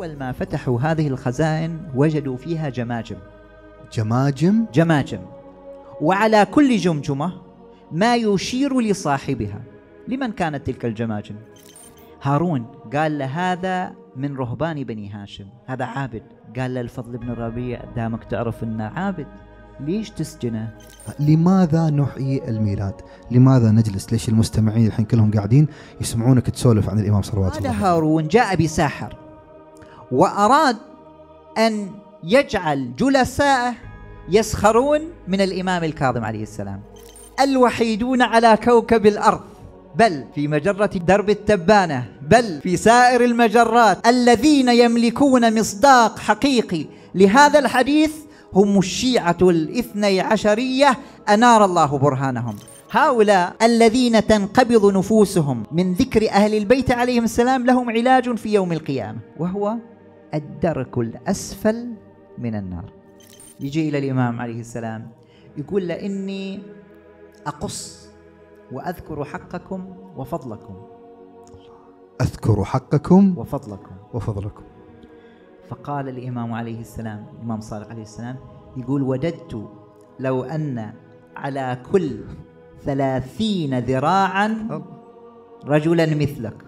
أول ما فتحوا هذه الخزائن وجدوا فيها جماجم جماجم؟ جماجم وعلى كل جمجمة ما يشير لصاحبها لمن كانت تلك الجماجم؟ هارون قال له هذا من رهبان بني هاشم هذا عابد قال له الفضل بن الربيع دامك تعرف انه عابد ليش تسجنه؟ لماذا نحيي الميلاد؟ لماذا نجلس؟ ليش المستمعين الحين كلهم قاعدين يسمعونك تسولف عن الامام صلوات الله؟ هذا هارون جاء بساحر وأراد أن يجعل جلساءه يسخرون من الإمام الكاظم عليه السلام الوحيدون على كوكب الأرض بل في مجرة درب التبانة بل في سائر المجرات الذين يملكون مصداق حقيقي لهذا الحديث هم الشيعة الاثني عشرية أنار الله برهانهم هؤلاء الذين تنقبض نفوسهم من ذكر أهل البيت عليهم السلام لهم علاج في يوم القيامة وهو الدرك الأسفل من النار يجي إلى الإمام عليه السلام يقول لإني إني أقص وأذكر حقكم وفضلكم أذكر حقكم وفضلكم وفضلكم فقال الإمام عليه السلام الإمام صادق عليه السلام يقول وددت لو أن على كل ثلاثين ذراعا رجلا مثلك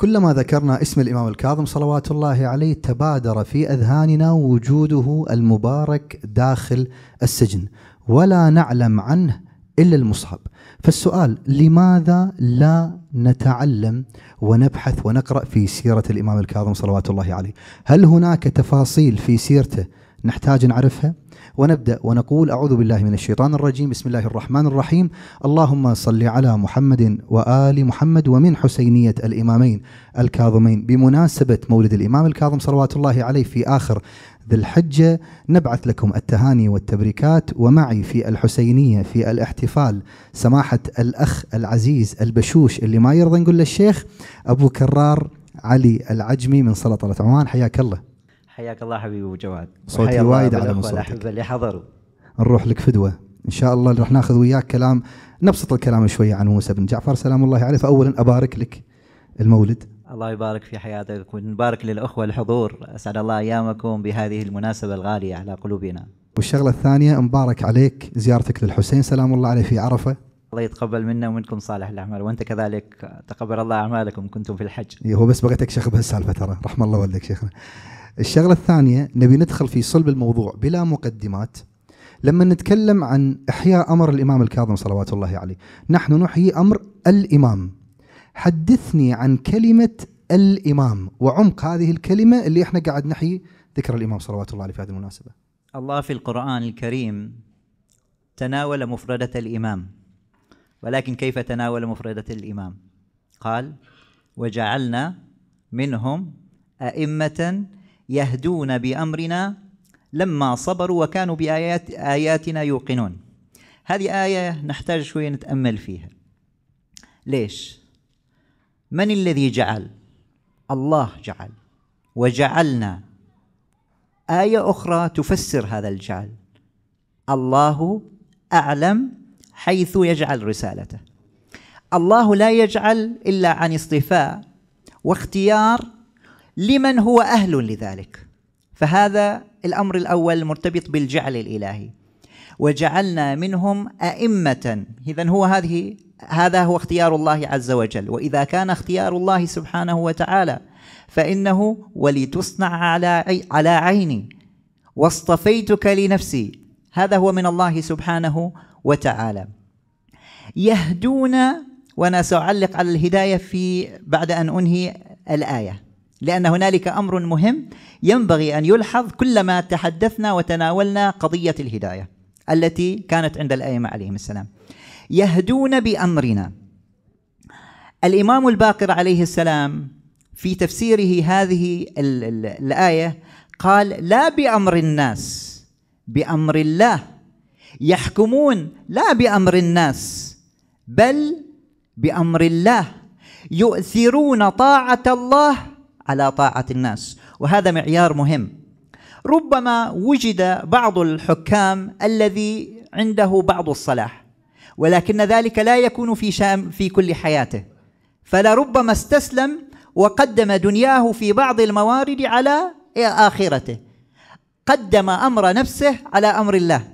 كلما ذكرنا اسم الإمام الكاظم صلوات الله عليه تبادر في أذهاننا وجوده المبارك داخل السجن ولا نعلم عنه إلا المصاب فالسؤال لماذا لا نتعلم ونبحث ونقرأ في سيرة الإمام الكاظم صلوات الله عليه هل هناك تفاصيل في سيرته نحتاج نعرفها؟ ونبدأ ونقول أعوذ بالله من الشيطان الرجيم بسم الله الرحمن الرحيم اللهم صل على محمد وآل محمد ومن حسينية الإمامين الكاظمين بمناسبة مولد الإمام الكاظم صلوات الله عليه في آخر ذي الحجة نبعث لكم التهاني والتبريكات ومعي في الحسينية في الاحتفال سماحة الأخ العزيز البشوش اللي ما يرضى نقول للشيخ أبو كرار علي العجمي من سلطنة عمان حياك الله حياك الله حبيبي ابو جواد صوتي وايد على الاحبه اللي حضروا نروح لك فدوه ان شاء الله راح ناخذ وياك كلام نبسط الكلام شويه عن موسى بن جعفر سلام الله عليه فاولا ابارك لك المولد الله يبارك في حياتك ونبارك للاخوه الحضور اسعد الله ايامكم بهذه المناسبه الغاليه على قلوبنا والشغله الثانيه مبارك عليك زيارتك للحسين سلام الله عليه في عرفه الله يتقبل منا ومنكم صالح الاعمال وانت كذلك تقبل الله اعمالكم كنتم في الحج إيه، هو بس بغيت اكشخ بهالسالفه ترى رحم الله والديك شيخنا الشغله الثانيه نبي ندخل في صلب الموضوع بلا مقدمات لما نتكلم عن احياء امر الامام الكاظم صلوات الله عليه نحن نحيي امر الامام حدثني عن كلمه الامام وعمق هذه الكلمه اللي احنا قاعد نحيي ذكر الامام صلوات الله عليه في هذه المناسبه الله في القران الكريم تناول مفرده الامام ولكن كيف تناول مفرده الامام قال وجعلنا منهم ائمه يهدون بأمرنا لما صبروا وكانوا بآيات آياتنا يوقنون هذه آية نحتاج شوية نتأمل فيها ليش؟ من الذي جعل؟ الله جعل وجعلنا آية أخرى تفسر هذا الجعل الله أعلم حيث يجعل رسالته الله لا يجعل إلا عن اصطفاء واختيار لمن هو أهل لذلك فهذا الأمر الأول مرتبط بالجعل الإلهي وجعلنا منهم أئمة إذا هو هذه هذا هو اختيار الله عز وجل وإذا كان اختيار الله سبحانه وتعالى فإنه ولتصنع على على عيني واصطفيتك لنفسي هذا هو من الله سبحانه وتعالى يهدون وانا ساعلق على الهدايه في بعد ان انهي الايه لأن هنالك أمر مهم ينبغي أن يلحظ كلما تحدثنا وتناولنا قضية الهداية التي كانت عند الأئمة عليهم السلام يهدون بأمرنا الإمام الباقر عليه السلام في تفسيره هذه الآية قال لا بأمر الناس بأمر الله يحكمون لا بأمر الناس بل بأمر الله يؤثرون طاعة الله على طاعة الناس وهذا معيار مهم ربما وجد بعض الحكام الذي عنده بعض الصلاح ولكن ذلك لا يكون في شام في كل حياته فلربما استسلم وقدم دنياه في بعض الموارد على آخرته قدم أمر نفسه على أمر الله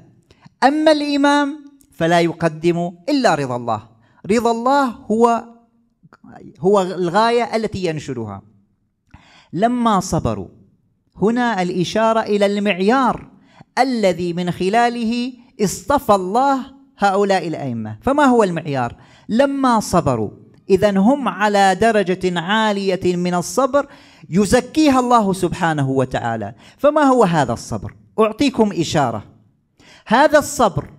أما الإمام فلا يقدم إلا رضا الله رضا الله هو هو الغاية التي ينشدها لما صبروا هنا الإشارة إلى المعيار الذي من خلاله اصطفى الله هؤلاء الأئمة فما هو المعيار لما صبروا إذا هم على درجة عالية من الصبر يزكيها الله سبحانه وتعالى فما هو هذا الصبر أعطيكم إشارة هذا الصبر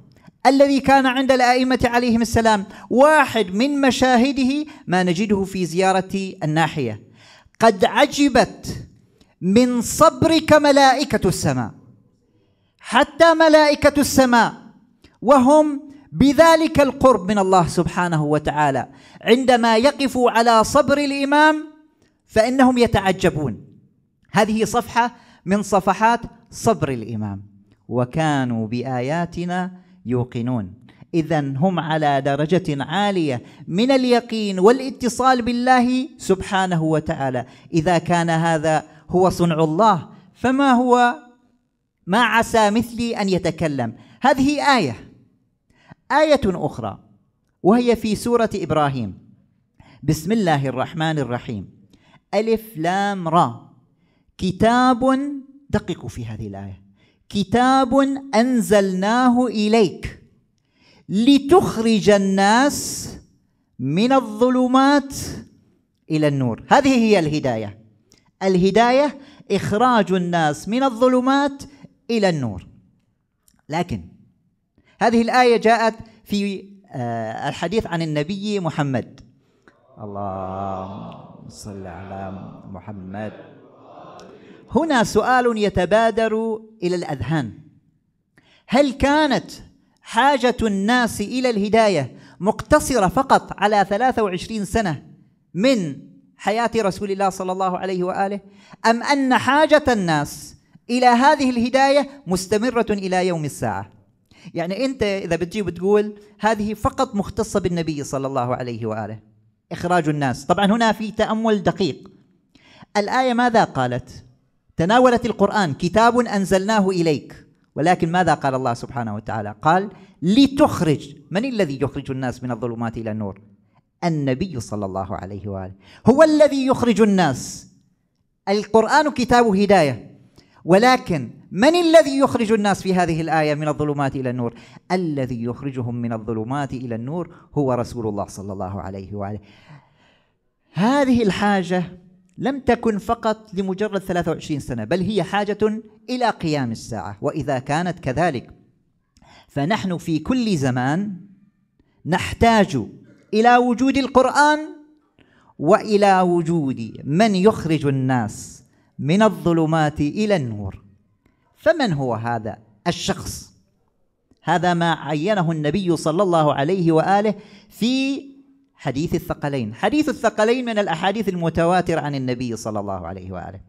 الذي كان عند الائمه عليهم السلام واحد من مشاهده ما نجده في زياره الناحيه قد عجبت من صبرك ملائكة السماء حتى ملائكة السماء وهم بذلك القرب من الله سبحانه وتعالى عندما يقفوا على صبر الامام فانهم يتعجبون هذه صفحه من صفحات صبر الامام وكانوا باياتنا يوقنون اذا هم على درجه عاليه من اليقين والاتصال بالله سبحانه وتعالى اذا كان هذا هو صنع الله فما هو ما عسى مثلي ان يتكلم هذه ايه ايه اخرى وهي في سوره ابراهيم بسم الله الرحمن الرحيم الف لام را كتاب دققوا في هذه الايه كتاب انزلناه اليك لتخرج الناس من الظلمات الى النور هذه هي الهدايه الهدايه اخراج الناس من الظلمات الى النور لكن هذه الايه جاءت في آه، الحديث عن النبي محمد اللهم صل على محمد هنا سؤال يتبادر الى الاذهان هل كانت حاجة الناس إلى الهداية مقتصرة فقط على 23 سنة من حياة رسول الله صلى الله عليه وآله أم أن حاجة الناس إلى هذه الهداية مستمرة إلى يوم الساعة يعني أنت إذا بتجي بتقول هذه فقط مختصة بالنبي صلى الله عليه وآله إخراج الناس طبعا هنا في تأمل دقيق الآية ماذا قالت؟ تناولت القرآن كتاب أنزلناه إليك ولكن ماذا قال الله سبحانه وتعالى قال لتخرج من الذي يخرج الناس من الظلمات إلى النور النبي صلى الله عليه وآله هو الذي يخرج الناس القرآن كتاب هداية ولكن من الذي يخرج الناس في هذه الآية من الظلمات إلى النور الذي يخرجهم من الظلمات إلى النور هو رسول الله صلى الله عليه وآله هذه الحاجة لم تكن فقط لمجرد 23 سنة بل هي حاجة إلى قيام الساعة وإذا كانت كذلك فنحن في كل زمان نحتاج إلى وجود القرآن وإلى وجود من يخرج الناس من الظلمات إلى النور فمن هو هذا الشخص هذا ما عينه النبي صلى الله عليه وآله في حديث الثقلين حديث الثقلين من الأحاديث المتواتر عن النبي صلى الله عليه وآله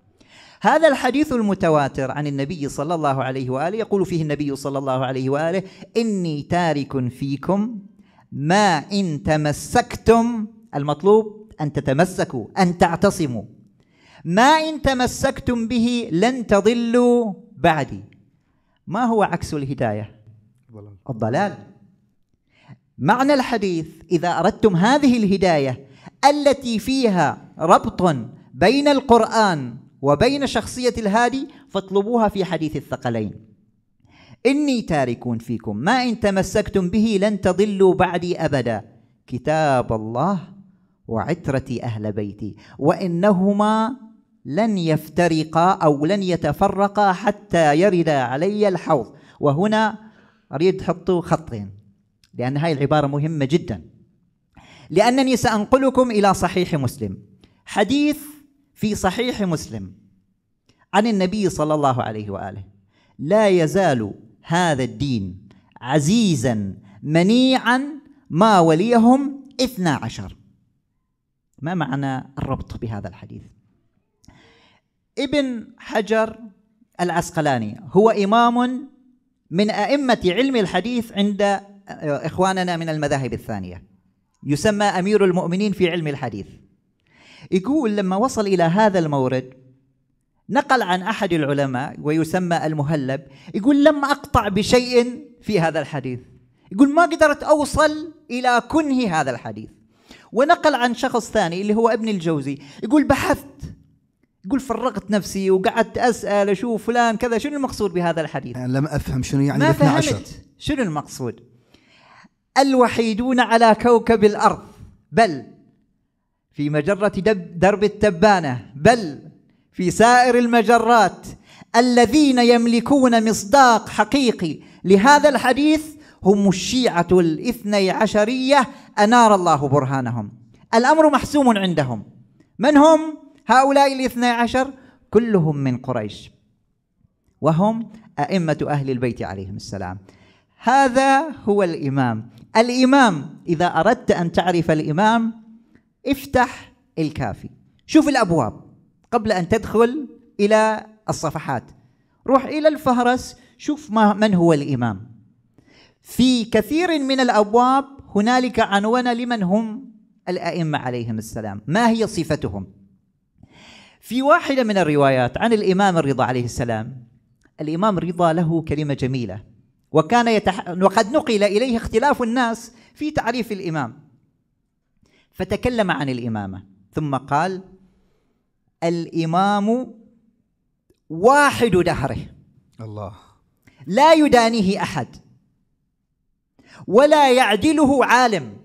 هذا الحديث المتواتر عن النبي صلى الله عليه وآله يقول فيه النبي صلى الله عليه وآله إني تارك فيكم ما إن تمسكتم المطلوب أن تتمسكوا أن تعتصموا ما إن تمسكتم به لن تضلوا بعدي ما هو عكس الهداية الضلال معنى الحديث إذا أردتم هذه الهداية التي فيها ربط بين القرآن وبين شخصية الهادي فاطلبوها في حديث الثقلين إني تارك فيكم ما إن تمسكتم به لن تضلوا بعدي أبدا كتاب الله وعترة أهل بيتي وإنهما لن يفترقا أو لن يتفرقا حتى يردا علي الحوض وهنا أريد تحطوا خطين لأن هاي العبارة مهمة جدا لأنني سأنقلكم إلى صحيح مسلم حديث في صحيح مسلم عن النبي صلى الله عليه وآله لا يزال هذا الدين عزيزا منيعا ما وليهم اثنا عشر ما معنى الربط بهذا الحديث ابن حجر العسقلاني هو إمام من أئمة علم الحديث عند إخواننا من المذاهب الثانية يسمى أمير المؤمنين في علم الحديث يقول لما وصل إلى هذا المورد نقل عن أحد العلماء ويسمى المهلب يقول لم أقطع بشيء في هذا الحديث يقول ما قدرت أوصل إلى كنه هذا الحديث ونقل عن شخص ثاني اللي هو ابن الجوزي يقول بحثت يقول فرغت نفسي وقعدت اسال اشوف فلان كذا شنو المقصود بهذا الحديث؟ أنا لم افهم شنو يعني ما فهمت عشر. شنو المقصود؟ الوحيدون على كوكب الأرض بل في مجرة درب التبانة بل في سائر المجرات الذين يملكون مصداق حقيقي لهذا الحديث هم الشيعة الاثني عشرية أنار الله برهانهم الأمر محسوم عندهم من هم هؤلاء الاثني عشر كلهم من قريش وهم أئمة أهل البيت عليهم السلام هذا هو الإمام الإمام إذا أردت أن تعرف الإمام افتح الكافي شوف الأبواب قبل أن تدخل إلى الصفحات روح إلى الفهرس شوف ما من هو الإمام في كثير من الأبواب هنالك عنوان لمن هم الأئمة عليهم السلام ما هي صفتهم في واحدة من الروايات عن الإمام الرضا عليه السلام الإمام رضا له كلمة جميلة وكان يتح... وقد نقل إليه اختلاف الناس في تعريف الإمام فتكلم عن الإمامة ثم قال الإمام واحد دهره الله لا يدانيه أحد ولا يعدله عالم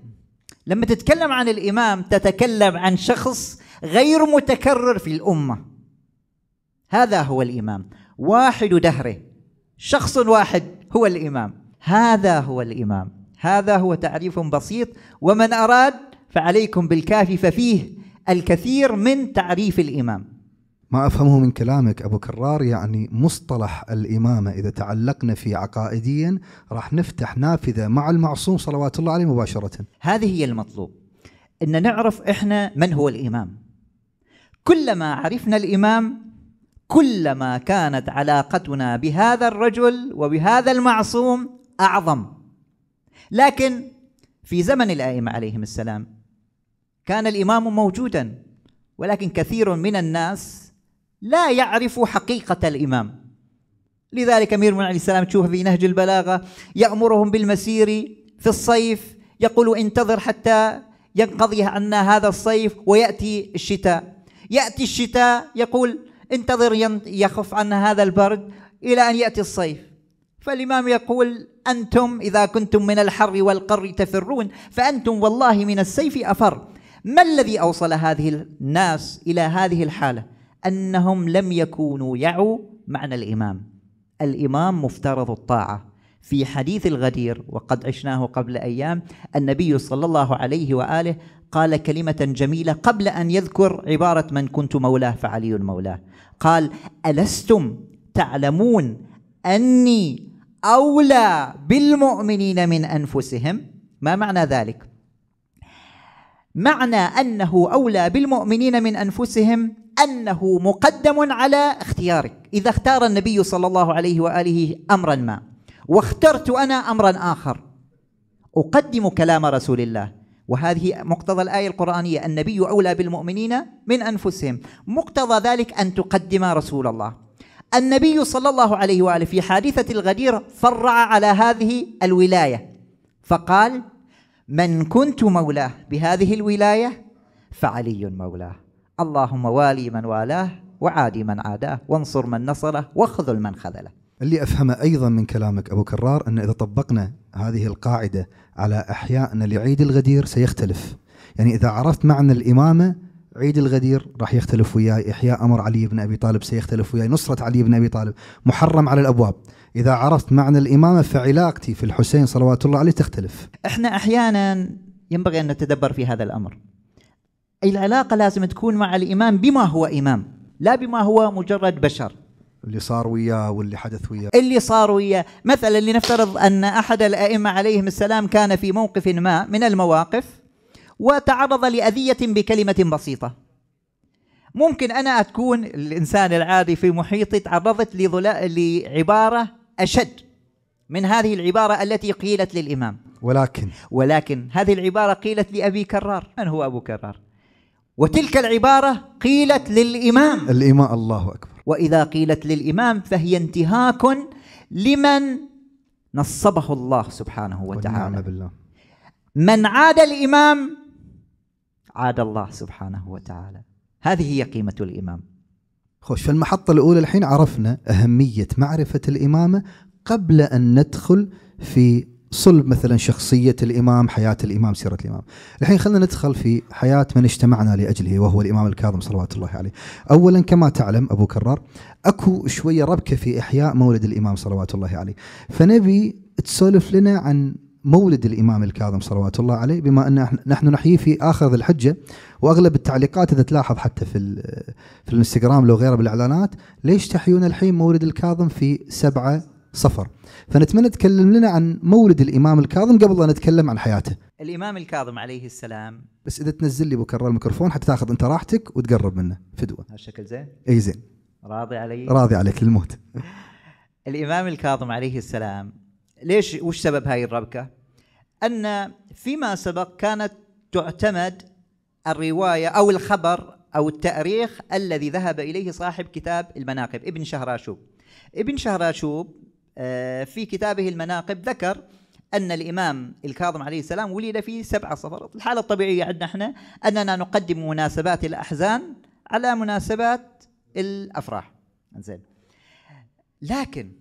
لما تتكلم عن الإمام تتكلم عن شخص غير متكرر في الأمة هذا هو الإمام واحد دهره شخص واحد هو الإمام هذا هو الإمام هذا هو تعريف بسيط ومن أراد فعليكم بالكافي ففيه الكثير من تعريف الإمام ما أفهمه من كلامك أبو كرار يعني مصطلح الإمامة إذا تعلقنا فيه عقائديا راح نفتح نافذة مع المعصوم صلوات الله عليه مباشرة هذه هي المطلوب أن نعرف إحنا من هو الإمام كلما عرفنا الإمام كلما كانت علاقتنا بهذا الرجل وبهذا المعصوم اعظم لكن في زمن الائمه عليهم السلام كان الامام موجودا ولكن كثير من الناس لا يعرف حقيقه الامام لذلك امير مير عليه السلام تشوف في نهج البلاغه يامرهم بالمسير في الصيف يقول انتظر حتى ينقضي عنا هذا الصيف وياتي الشتاء ياتي الشتاء يقول انتظر يخف عن هذا البرد إلى أن يأتي الصيف فالإمام يقول أنتم إذا كنتم من الحر والقر تفرون فأنتم والله من السيف أفر ما الذي أوصل هذه الناس إلى هذه الحالة أنهم لم يكونوا يعوا معنى الإمام الإمام مفترض الطاعة في حديث الغدير وقد عشناه قبل أيام النبي صلى الله عليه وآله قال كلمة جميلة قبل أن يذكر عبارة من كنت مولاه فعلي مولاه قال ألستم تعلمون أني أولى بالمؤمنين من أنفسهم ما معنى ذلك معنى أنه أولى بالمؤمنين من أنفسهم أنه مقدم على اختيارك إذا اختار النبي صلى الله عليه وآله أمرا ما واخترت أنا أمرا آخر أقدم كلام رسول الله وهذه مقتضى الآية القرآنية النبي أولى بالمؤمنين من أنفسهم مقتضى ذلك أن تقدم رسول الله النبي صلى الله عليه وآله في حادثة الغدير فرع على هذه الولاية فقال من كنت مولاه بهذه الولاية فعلي مولاه اللهم والي من والاه وعادي من عاداه وانصر من نصره واخذل من خذله اللي أفهمه أيضا من كلامك أبو كرار أن إذا طبقنا هذه القاعدة على أحيائنا لعيد الغدير سيختلف يعني إذا عرفت معنى الإمامة عيد الغدير راح يختلف وياي إحياء أمر علي بن أبي طالب سيختلف وياي نصرة علي بن أبي طالب محرم على الأبواب إذا عرفت معنى الإمامة فعلاقتي في الحسين صلوات الله عليه تختلف إحنا أحيانا ينبغي أن نتدبر في هذا الأمر العلاقة لازم تكون مع الإمام بما هو إمام لا بما هو مجرد بشر اللي صار وياه واللي حدث وياه اللي صار وياه مثلا لنفترض أن أحد الأئمة عليهم السلام كان في موقف ما من المواقف وتعرض لأذية بكلمة بسيطة ممكن أنا أكون الإنسان العادي في محيطي تعرضت لعبارة أشد من هذه العبارة التي قيلت للإمام ولكن ولكن هذه العبارة قيلت لأبي كرار من هو أبو كرار؟ وتلك العبارة قيلت للإمام الإمام الله أكبر وإذا قيلت للإمام فهي انتهاك لمن نصبه الله سبحانه وتعالى بالله من عاد الإمام عاد الله سبحانه وتعالى هذه هي قيمة الإمام خوش في المحطة الأولى الحين عرفنا أهمية معرفة الإمامة قبل أن ندخل في صلب مثلا شخصية الإمام حياة الإمام سيرة الإمام الحين خلينا ندخل في حياة من اجتمعنا لأجله وهو الإمام الكاظم صلوات الله عليه أولا كما تعلم أبو كرار أكو شوية ربكة في إحياء مولد الإمام صلوات الله عليه فنبي تسولف لنا عن مولد الإمام الكاظم صلوات الله عليه بما أن نحن نحييه في آخر ذي الحجة وأغلب التعليقات إذا تلاحظ حتى في, في الانستغرام لو غيره بالإعلانات ليش تحيون الحين مولد الكاظم في سبعة صفر فنتمنى تكلم لنا عن مولد الامام الكاظم قبل لا نتكلم عن حياته الامام الكاظم عليه السلام بس اذا تنزل لي بكره الميكروفون حتى تاخذ انت راحتك وتقرب منه فدوه هالشكل زين اي زين راضي علي راضي عليك للموت الامام الكاظم عليه السلام ليش وش سبب هاي الربكه ان فيما سبق كانت تعتمد الروايه او الخبر او التاريخ الذي ذهب اليه صاحب كتاب المناقب ابن شهراشوب ابن شهراشوب آه، في كتابه المناقب ذكر أن الإمام الكاظم عليه السلام ولد في سبعة صفر الحالة الطبيعية عندنا احنا أننا نقدم مناسبات الأحزان على مناسبات الأفراح زين لكن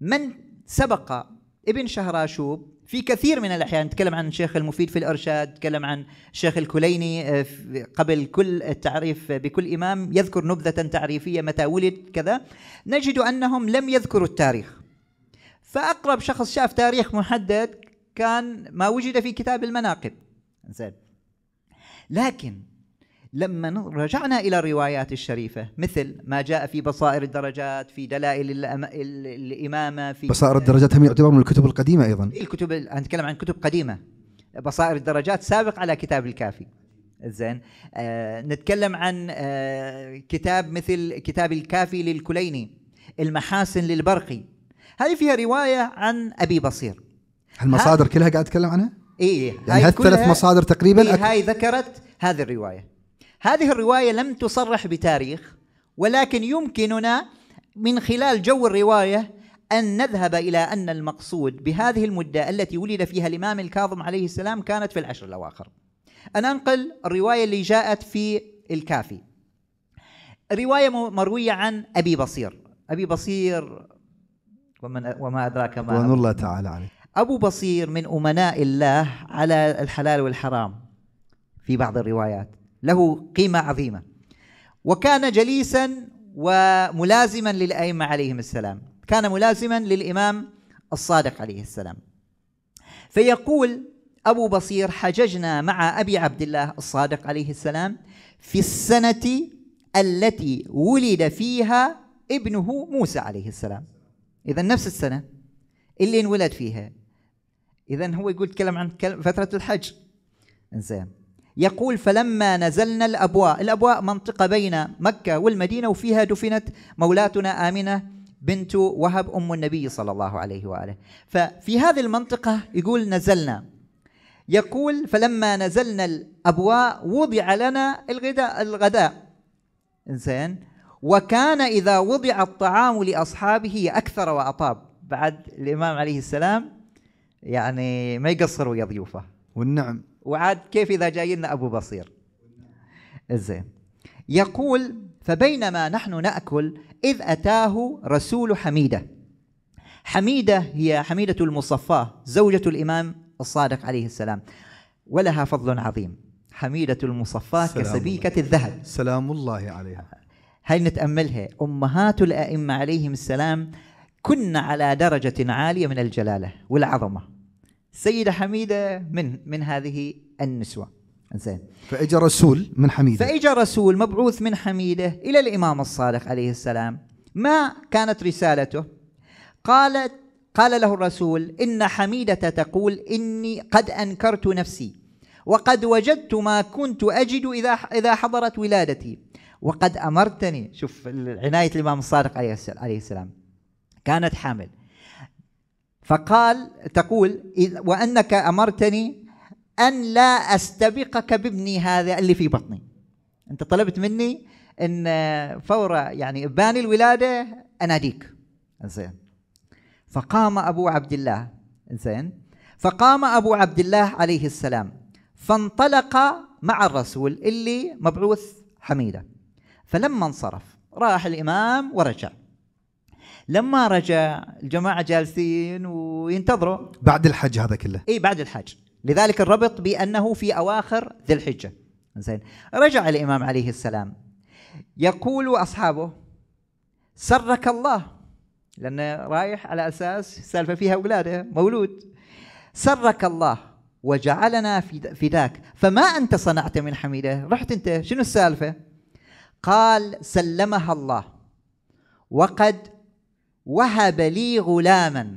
من سبق ابن شهراشوب في كثير من الأحيان نتكلم عن الشيخ المفيد في الإرشاد نتكلم عن الشيخ الكليني آه، قبل كل التعريف بكل إمام يذكر نبذة تعريفية متى ولد كذا نجد أنهم لم يذكروا التاريخ فأقرب شخص شاف تاريخ محدد كان ما وجد في كتاب المناقب زين لكن لما رجعنا إلى الروايات الشريفة مثل ما جاء في بصائر الدرجات في دلائل الإمامة في بصائر الدرجات هم يعتبر من الكتب القديمة أيضا الكتب نتكلم عن كتب قديمة بصائر الدرجات سابق على كتاب الكافي زين آه نتكلم عن آه كتاب مثل كتاب الكافي للكليني المحاسن للبرقي هذه فيها رواية عن أبي بصير المصادر كلها قاعد أتكلم عنها؟ إيه يعني هالثلاث مصادر تقريبا إيه هاي ذكرت هذه الرواية هذه الرواية لم تصرح بتاريخ ولكن يمكننا من خلال جو الرواية أن نذهب إلى أن المقصود بهذه المدة التي ولد فيها الإمام الكاظم عليه السلام كانت في العشر الأواخر أنا أنقل الرواية اللي جاءت في الكافي رواية مروية عن أبي بصير أبي بصير ومن وما أدراك ما رضوان الله تعالى عليه أبو بصير من أمناء الله على الحلال والحرام في بعض الروايات له قيمة عظيمة وكان جليسا وملازما للأئمة عليهم السلام كان ملازما للإمام الصادق عليه السلام فيقول أبو بصير حججنا مع أبي عبد الله الصادق عليه السلام في السنة التي ولد فيها ابنه موسى عليه السلام إذا نفس السنة اللي انولد فيها إذا هو يقول تكلم عن فترة الحج إنزين يقول فلما نزلنا الأبواء الأبواء منطقة بين مكة والمدينة وفيها دفنت مولاتنا آمنة بنت وهب أم النبي صلى الله عليه وآله ففي هذه المنطقة يقول نزلنا يقول فلما نزلنا الأبواء وضع لنا الغداء الغداء إنسان وكان إذا وضع الطعام لأصحابه أكثر وأطاب بعد الإمام عليه السلام يعني ما يقصر ويا ضيوفه والنعم وعاد كيف إذا جاي لنا أبو بصير زين يقول فبينما نحن نأكل إذ أتاه رسول حميدة حميدة هي حميدة المصفاة زوجة الإمام الصادق عليه السلام ولها فضل عظيم حميدة المصفاة كسبيكة الذهب سلام الله عليها هل نتأملها أمهات الأئمة عليهم السلام كن على درجة عالية من الجلالة والعظمة سيدة حميدة من من هذه النسوة زين فإجا رسول من حميدة فإجا رسول مبعوث من حميدة إلى الإمام الصادق عليه السلام ما كانت رسالته قالت قال له الرسول إن حميدة تقول إني قد أنكرت نفسي وقد وجدت ما كنت أجد إذا إذا حضرت ولادتي وقد أمرتني شوف عناية الإمام الصادق عليه السلام كانت حامل فقال تقول وأنك أمرتني أن لا أستبقك بابني هذا اللي في بطني أنت طلبت مني أن فور يعني إباني الولادة أناديك زين فقام أبو عبد الله زين فقام أبو عبد الله عليه السلام فانطلق مع الرسول اللي مبعوث حميدة فلما انصرف راح الإمام ورجع لما رجع الجماعه جالسين وينتظروا بعد الحج هذا كله اي بعد الحج لذلك الربط بانه في اواخر ذي الحجه زين رجع الامام عليه السلام يقول اصحابه سرك الله لانه رايح على اساس سالفه فيها اولاده مولود سرك الله وجعلنا فداك فما انت صنعت من حميده رحت انت شنو السالفه قال سلمها الله وقد وهب لي غلاما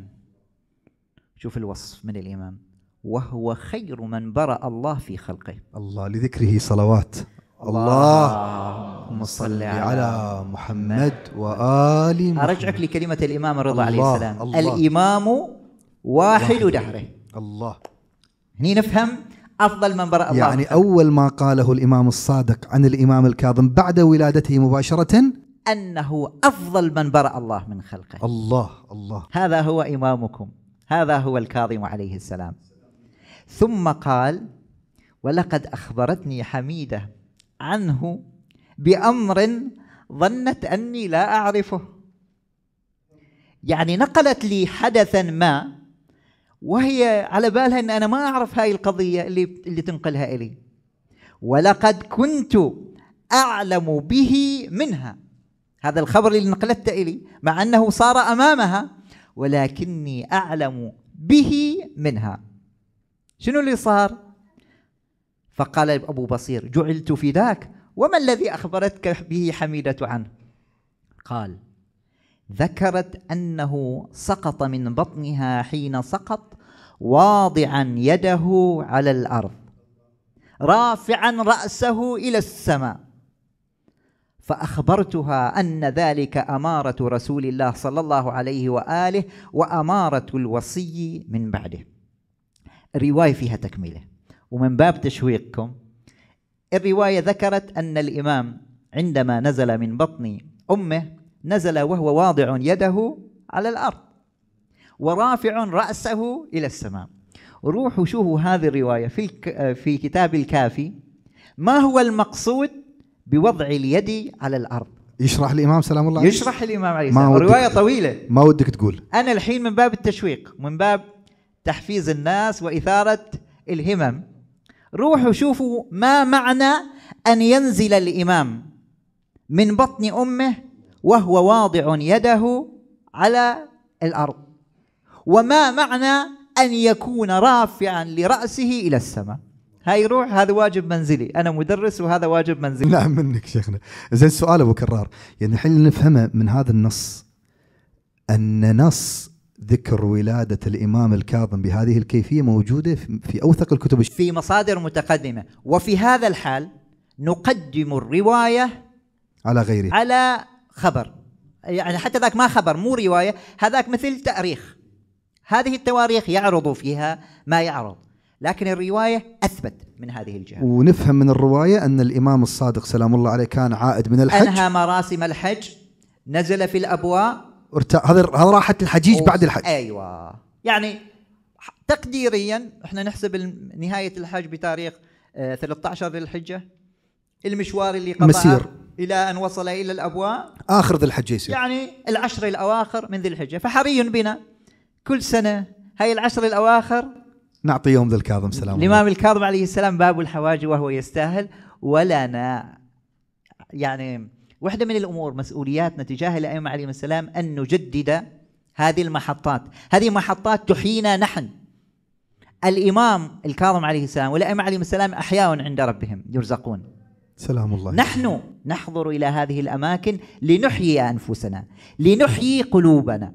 شوف الوصف من الإمام وهو خير من برأ الله في خلقه الله لذكره صلوات الله اللهم صل على محمد وآل محمد أرجعك لكلمة الإمام الرضا الله عليه السلام الله الإمام واحد دهره الله هني نفهم أفضل من برأ الله يعني أول ما قاله الإمام الصادق عن الإمام الكاظم بعد ولادته مباشرة أنه أفضل من برأ الله من خلقه الله الله هذا هو إمامكم هذا هو الكاظم عليه السلام ثم قال ولقد أخبرتني حميدة عنه بأمر ظنت أني لا أعرفه يعني نقلت لي حدثا ما وهي على بالها أن أنا ما أعرف هاي القضية اللي, اللي تنقلها إلي ولقد كنت أعلم به منها هذا الخبر اللي نقلته إلي مع أنه صار أمامها ولكني أعلم به منها شنو اللي صار فقال أبو بصير جعلت فداك وما الذي أخبرتك به حميدة عنه قال ذكرت أنه سقط من بطنها حين سقط واضعا يده على الأرض رافعا رأسه إلى السماء فأخبرتها أن ذلك أمارة رسول الله صلى الله عليه وآله وأمارة الوصي من بعده الرواية فيها تكملة ومن باب تشويقكم الرواية ذكرت أن الإمام عندما نزل من بطن أمه نزل وهو واضع يده على الأرض ورافع رأسه إلى السماء روحوا شوفوا هذه الرواية في في كتاب الكافي ما هو المقصود بوضع اليد على الارض يشرح الامام سلام الله عليه يشرح الامام عليه السلام روايه طويله ما ودك تقول انا الحين من باب التشويق من باب تحفيز الناس واثاره الهمم روحوا شوفوا ما معنى ان ينزل الامام من بطن امه وهو واضع يده على الارض وما معنى ان يكون رافعا لراسه الى السماء هاي روح هذا واجب منزلي انا مدرس وهذا واجب منزلي نعم منك شيخنا زين السؤال ابو كرار يعني الحين نفهمه من هذا النص ان نص ذكر ولادة الإمام الكاظم بهذه الكيفية موجودة في أوثق الكتب في مصادر متقدمة وفي هذا الحال نقدم الرواية على غيره على خبر يعني حتى ذاك ما خبر مو رواية هذاك مثل تأريخ هذه التواريخ يعرض فيها ما يعرض لكن الرواية أثبت من هذه الجهة ونفهم من الرواية أن الإمام الصادق سلام الله عليه كان عائد من الحج أنهى مراسم الحج نزل في الأبواء ارت... هذا هذا راحت الحجيج بعد الحج أيوة يعني تقديريا احنا نحسب نهاية الحج بتاريخ 13 آه، ذي الحجة المشوار اللي قطعه مسير إلى أن وصل إلى الأبواء آخر ذي الحجة يصير يعني العشر الأواخر من ذي الحجة فحري بنا كل سنة هاي العشر الأواخر نعطي يوم ذا الكاظم سلام الإمام الكاظم عليه السلام باب الحواجب وهو يستاهل ولا نا يعني واحدة من الأمور مسؤولياتنا تجاه الأئمة عليهم السلام أن نجدد هذه المحطات هذه محطات تحيينا نحن الإمام الكاظم عليه السلام والأئمة عليهم السلام أحياء عند ربهم يرزقون سلام الله نحن نحضر إلى هذه الأماكن لنحيي أنفسنا لنحيي قلوبنا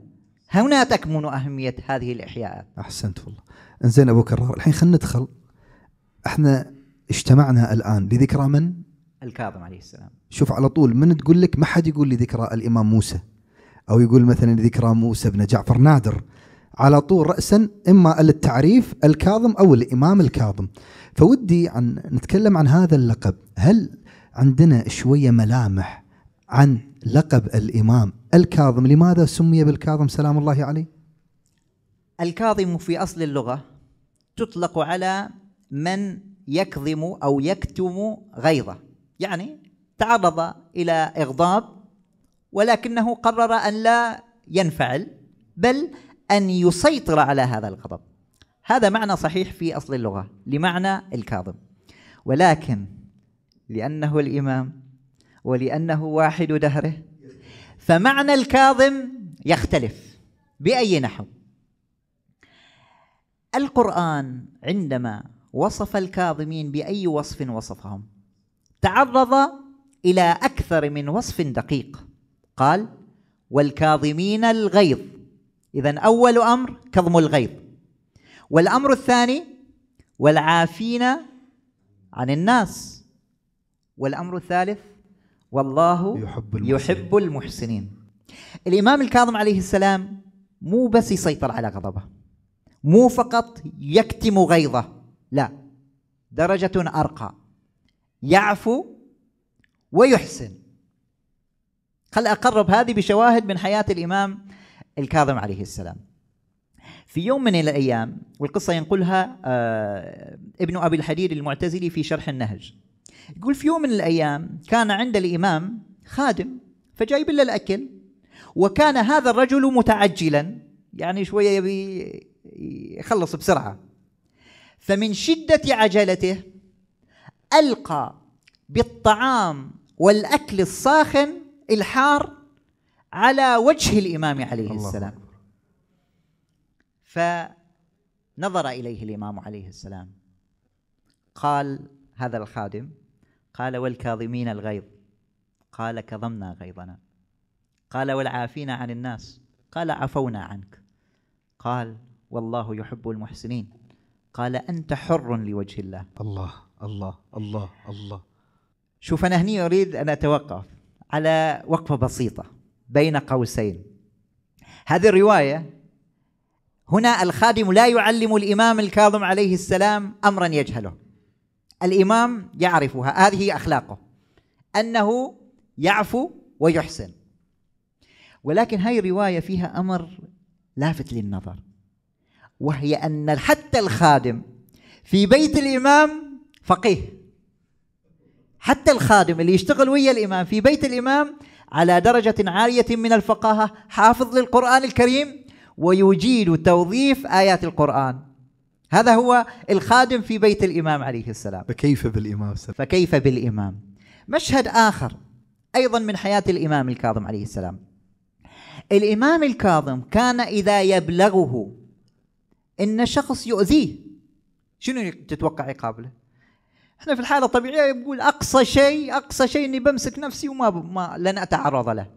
هنا تكمن أهمية هذه الإحياءات أحسنت والله انزين ابو كرار الحين خلينا ندخل احنا اجتمعنا الان لذكرى من؟ الكاظم عليه السلام شوف على طول من تقول لك ما حد يقول لذكرى الامام موسى او يقول مثلا لذكرى موسى بن جعفر نادر على طول راسا اما التعريف الكاظم او الامام الكاظم فودي عن نتكلم عن هذا اللقب هل عندنا شويه ملامح عن لقب الامام الكاظم لماذا سمي بالكاظم سلام الله عليه الكاظم في أصل اللغة تطلق على من يكظم أو يكتم غيظه يعني تعرض إلى إغضاب ولكنه قرر أن لا ينفعل بل أن يسيطر على هذا الغضب هذا معنى صحيح في أصل اللغة لمعنى الكاظم ولكن لأنه الإمام ولأنه واحد دهره فمعنى الكاظم يختلف بأي نحو القرآن عندما وصف الكاظمين بأي وصف وصفهم تعرض إلى أكثر من وصف دقيق قال والكاظمين الغيظ إذا أول أمر كظم الغيظ والأمر الثاني والعافين عن الناس والأمر الثالث والله يحب المحسنين, يحب المحسنين. الإمام الكاظم عليه السلام مو بس يسيطر على غضبه مو فقط يكتم غيظه لا درجة أرقى يعفو ويحسن خل أقرب هذه بشواهد من حياة الإمام الكاظم عليه السلام في يوم من الأيام والقصة ينقلها آه، ابن أبي الحديد المعتزلي في شرح النهج يقول في يوم من الأيام كان عند الإمام خادم فجايب له الأكل وكان هذا الرجل متعجلا يعني شوية يبي يخلص بسرعه فمن شده عجلته القى بالطعام والاكل الصاخن الحار على وجه الامام عليه الله السلام فنظر اليه الامام عليه السلام قال هذا الخادم قال والكاظمين الغيظ قال كظمنا غيظنا قال والعافين عن الناس قال عفونا عنك قال والله يحب المحسنين قال أنت حر لوجه الله الله الله الله الله شوف أنا هني أريد أن أتوقف على وقفة بسيطة بين قوسين هذه الرواية هنا الخادم لا يعلم الإمام الكاظم عليه السلام أمرا يجهله الإمام يعرفها هذه أخلاقه أنه يعفو ويحسن ولكن هذه الرواية فيها أمر لافت للنظر وهي أن حتى الخادم في بيت الإمام فقيه حتى الخادم اللي يشتغل ويا الإمام في بيت الإمام على درجة عالية من الفقاهة حافظ للقرآن الكريم ويجيد توظيف آيات القرآن هذا هو الخادم في بيت الإمام عليه السلام فكيف بالإمام سلام. فكيف بالإمام مشهد آخر أيضا من حياة الإمام الكاظم عليه السلام الإمام الكاظم كان إذا يبلغه ان شخص يؤذيه شنو تتوقع يقابله؟ احنا في الحاله الطبيعيه يقول اقصى شيء اقصى شيء اني بمسك نفسي وما ما لن اتعرض له.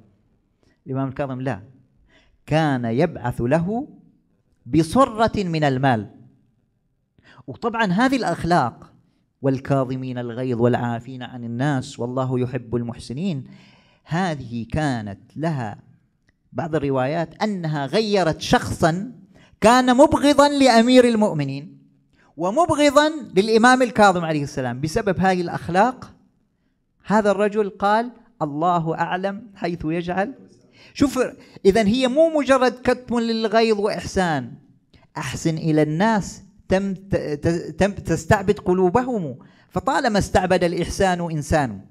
الامام الكاظم لا كان يبعث له بصره من المال. وطبعا هذه الاخلاق والكاظمين الغيظ والعافين عن الناس والله يحب المحسنين هذه كانت لها بعض الروايات انها غيرت شخصا كان مبغضا لأمير المؤمنين ومبغضا للإمام الكاظم عليه السلام بسبب هذه الأخلاق هذا الرجل قال الله أعلم حيث يجعل شوف إذا هي مو مجرد كتم للغيظ وإحسان أحسن إلى الناس تم تستعبد قلوبهم فطالما استعبد الإحسان إنسان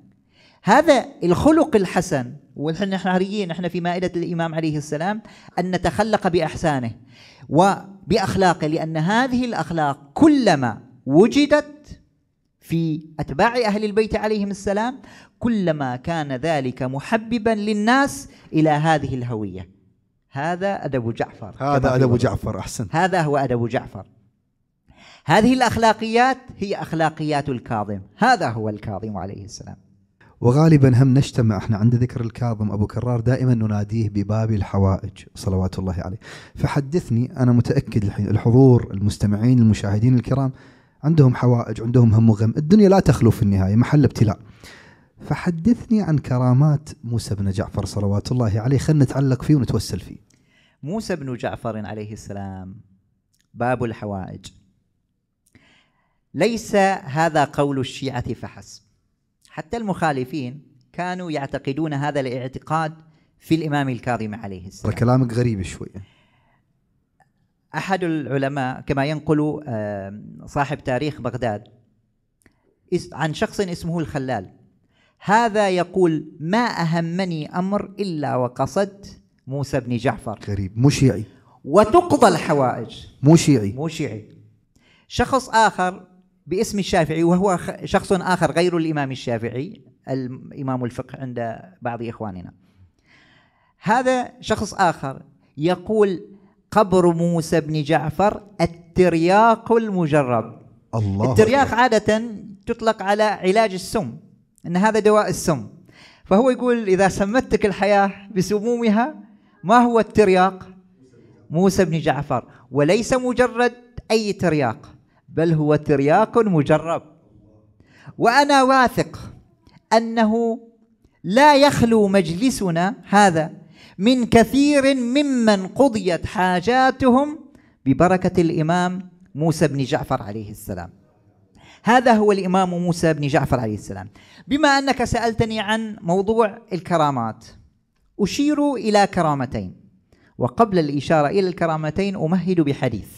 هذا الخلق الحسن ونحن نحريين نحن في مائدة الإمام عليه السلام أن نتخلق بأحسانه وبأخلاقه لأن هذه الأخلاق كلما وجدت في أتباع أهل البيت عليهم السلام كلما كان ذلك محببا للناس إلى هذه الهوية هذا أدب جعفر هذا أدب جعفر أحسن هذا هو أدب جعفر هذه الأخلاقيات هي أخلاقيات الكاظم هذا هو الكاظم عليه السلام وغالبا هم نجتمع احنا عند ذكر الكاظم ابو كرار دائما نناديه بباب الحوائج صلوات الله عليه فحدثني انا متاكد الحين الحضور المستمعين المشاهدين الكرام عندهم حوائج عندهم هم وغم الدنيا لا تخلو في النهايه محل ابتلاء فحدثني عن كرامات موسى بن جعفر صلوات الله عليه خلينا نتعلق فيه ونتوسل فيه موسى بن جعفر عليه السلام باب الحوائج ليس هذا قول الشيعه فحسب حتى المخالفين كانوا يعتقدون هذا الاعتقاد في الإمام الكاظم عليه السلام كلامك غريب شوية أحد العلماء كما ينقل آه، صاحب تاريخ بغداد عن شخص اسمه الخلال هذا يقول ما أهمني أمر إلا وقصدت موسى بن جعفر غريب مو شيعي وتقضى الحوائج مو شيعي مو شيعي شخص آخر باسم الشافعي وهو شخص آخر غير الإمام الشافعي الإمام الفقه عند بعض إخواننا هذا شخص آخر يقول قبر موسى بن جعفر الترياق المجرب الله الترياق الله. عادة تطلق على علاج السم أن هذا دواء السم فهو يقول إذا سمتك الحياة بسمومها ما هو الترياق موسى بن جعفر وليس مجرد أي ترياق بل هو ترياق مجرب وأنا واثق أنه لا يخلو مجلسنا هذا من كثير ممن قضيت حاجاتهم ببركة الإمام موسى بن جعفر عليه السلام هذا هو الإمام موسى بن جعفر عليه السلام بما أنك سألتني عن موضوع الكرامات أشير إلى كرامتين وقبل الإشارة إلى الكرامتين أمهد بحديث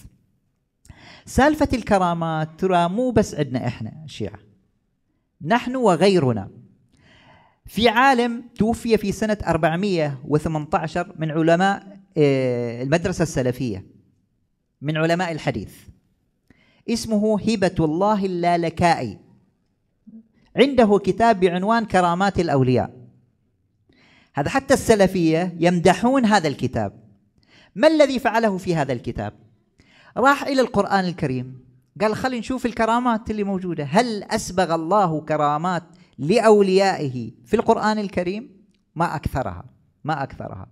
سالفة الكرامات ترى مو بس عندنا إحنا الشيعة نحن وغيرنا في عالم توفي في سنة 418 من علماء آه، المدرسة السلفية من علماء الحديث اسمه هبة الله اللالكائي عنده كتاب بعنوان كرامات الأولياء هذا حتى السلفية يمدحون هذا الكتاب ما الذي فعله في هذا الكتاب راح إلى القرآن الكريم قال خلينا نشوف الكرامات اللي موجودة هل أسبغ الله كرامات لأوليائه في القرآن الكريم ما أكثرها ما أكثرها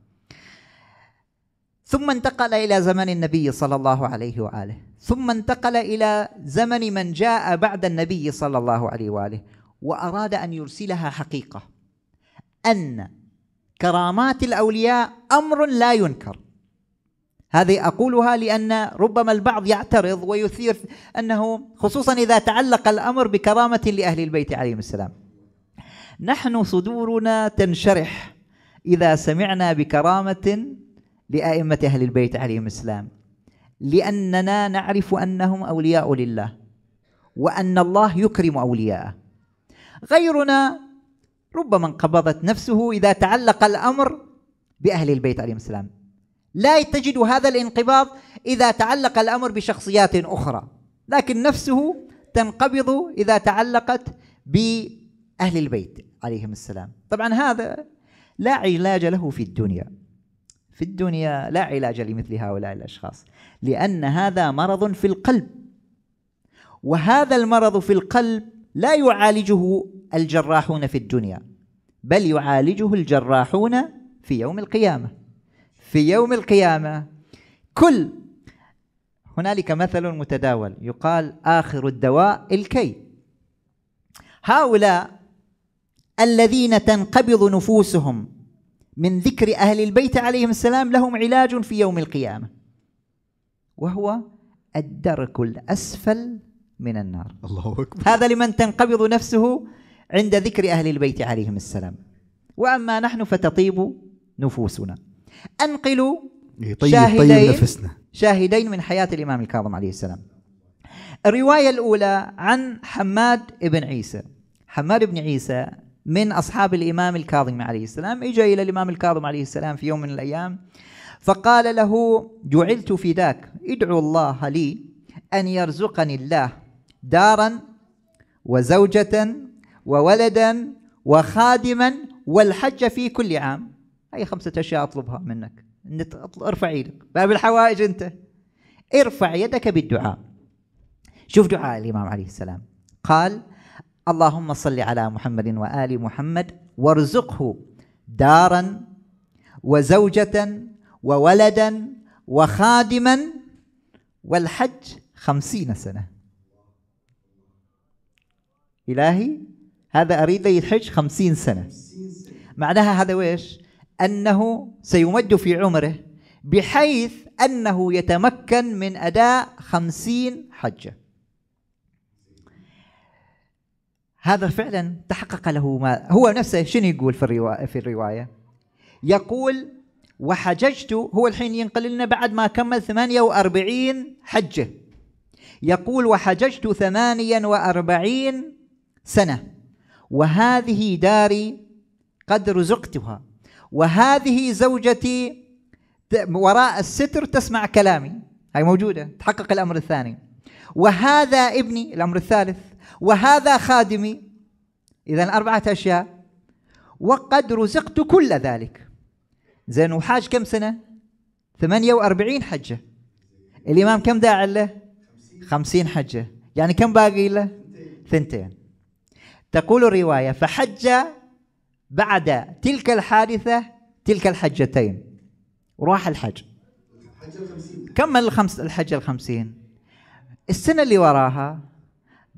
ثم انتقل إلى زمن النبي صلى الله عليه وآله ثم انتقل إلى زمن من جاء بعد النبي صلى الله عليه وآله وأراد أن يرسلها حقيقة أن كرامات الأولياء أمر لا ينكر هذه أقولها لأن ربما البعض يعترض ويثير أنه خصوصا إذا تعلق الأمر بكرامة لأهل البيت عليهم السلام نحن صدورنا تنشرح إذا سمعنا بكرامة لأئمة أهل البيت عليهم السلام لأننا نعرف أنهم أولياء لله وأن الله يكرم أولياءه غيرنا ربما انقبضت نفسه إذا تعلق الأمر بأهل البيت عليهم السلام لا تجد هذا الانقباض إذا تعلق الأمر بشخصيات أخرى لكن نفسه تنقبض إذا تعلقت بأهل البيت عليهم السلام طبعا هذا لا علاج له في الدنيا في الدنيا لا علاج لمثل هؤلاء الأشخاص لأن هذا مرض في القلب وهذا المرض في القلب لا يعالجه الجراحون في الدنيا بل يعالجه الجراحون في يوم القيامه في يوم القيامة كل هنالك مثل متداول يقال آخر الدواء الكي هؤلاء الذين تنقبض نفوسهم من ذكر أهل البيت عليهم السلام لهم علاج في يوم القيامة وهو الدرك الأسفل من النار الله أكبر هذا لمن تنقبض نفسه عند ذكر أهل البيت عليهم السلام وأما نحن فتطيب نفوسنا أنقلوا يطيب إيه، شاهدين نفسنا شاهدين من حياة الإمام الكاظم عليه السلام الرواية الأولى عن حماد بن عيسى حماد بن عيسى من أصحاب الإمام الكاظم عليه السلام إجا إلى الإمام الكاظم عليه السلام في يوم من الأيام فقال له جعلت فداك ادعو الله لي أن يرزقني الله دارا وزوجة وولدا وخادما والحج في كل عام هي خمسة أشياء أطلبها منك ارفع يدك باب الحوائج أنت ارفع يدك بالدعاء شوف دعاء الإمام عليه السلام قال اللهم صل على محمد وآل محمد وارزقه دارا وزوجة وولدا وخادما والحج خمسين سنة إلهي هذا أريد لي الحج خمسين سنة معناها هذا ويش أنه سيمد في عمره بحيث أنه يتمكن من أداء خمسين حجة هذا فعلا تحقق له ما هو نفسه شنو يقول في الرواية, في الرواية يقول وحججت هو الحين ينقل لنا بعد ما كمل 48 حجة يقول وحججت 48 سنة وهذه داري قد رزقتها وهذه زوجتي وراء الستر تسمع كلامي هاي موجودة تحقق الأمر الثاني وهذا ابني الأمر الثالث وهذا خادمي إذا أربعة أشياء وقد رزقت كل ذلك زين وحاج كم سنة 48 حجة الإمام كم داع له 50 حجة يعني كم باقي له ثنتين تقول الرواية فحج بعد تلك الحادثة تلك الحجتين راح الحج كمل الخمس الحجة الخمسين السنة اللي وراها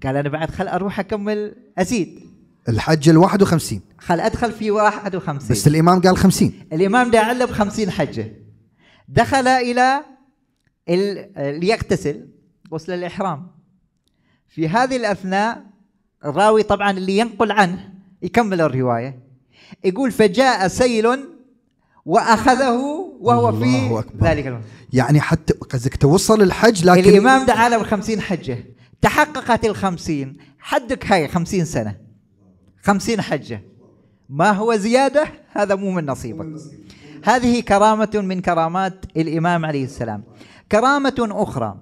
قال أنا بعد خل أروح أكمل أزيد الحج ال 51 خل أدخل في 51 بس الإمام قال 50 الإمام دا علب 50 حجة دخل إلى ليغتسل غسل الإحرام في هذه الأثناء الراوي طبعا اللي ينقل عنه يكمل الرواية يقول فجاء سيل واخذه وهو في أكبر. ذلك الوقت يعني حتى قصدك توصل الحج لكن الامام دعا له 50 حجه تحققت ال 50 حدك هاي 50 سنه 50 حجه ما هو زياده هذا مو من نصيبك هذه كرامه من كرامات الامام عليه السلام كرامه اخرى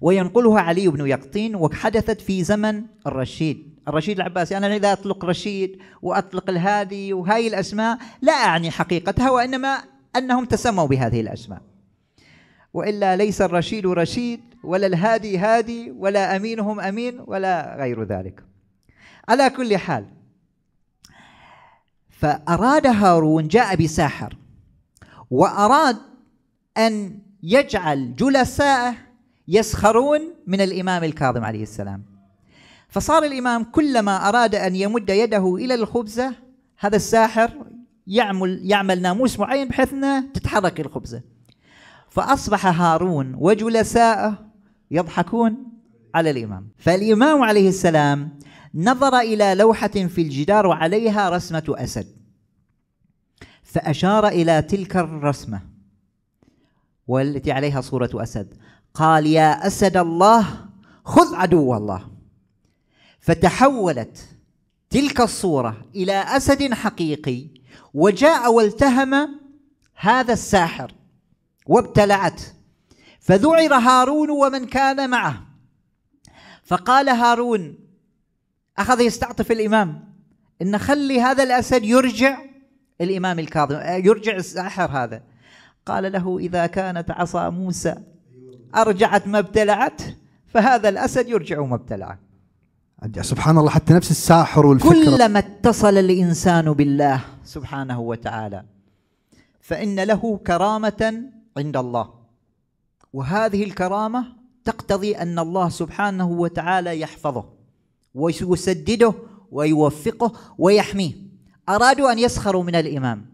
وينقلها علي بن يقطين وحدثت في زمن الرشيد الرشيد العباسي أنا إذا أطلق رشيد وأطلق الهادي وهاي الأسماء لا أعني حقيقتها وإنما أنهم تسموا بهذه الأسماء وإلا ليس الرشيد رشيد ولا الهادي هادي ولا أمينهم أمين ولا غير ذلك على كل حال فأراد هارون جاء بساحر وأراد أن يجعل جلساءه يسخرون من الإمام الكاظم عليه السلام فصار الإمام كلما أراد أن يمد يده إلى الخبزة هذا الساحر يعمل يعمل ناموس معين بحيث أنه تتحرك الخبزة فأصبح هارون وجلسائه يضحكون على الإمام فالإمام عليه السلام نظر إلى لوحة في الجدار وعليها رسمة أسد فأشار إلى تلك الرسمة والتي عليها صورة أسد قال يا أسد الله خذ عدو الله فتحولت تلك الصورة إلى أسد حقيقي وجاء والتهم هذا الساحر وابتلعته فذعر هارون ومن كان معه فقال هارون أخذ يستعطف الإمام إن خلي هذا الأسد يرجع الإمام الكاظم يرجع الساحر هذا قال له إذا كانت عصا موسى أرجعت ما ابتلعت فهذا الأسد يرجع ما ابتلعه سبحان الله حتى نفس الساحر والفكر كلما اتصل الإنسان بالله سبحانه وتعالى فإن له كرامة عند الله وهذه الكرامة تقتضي أن الله سبحانه وتعالى يحفظه ويسدده ويوفقه ويحميه أرادوا أن يسخروا من الإمام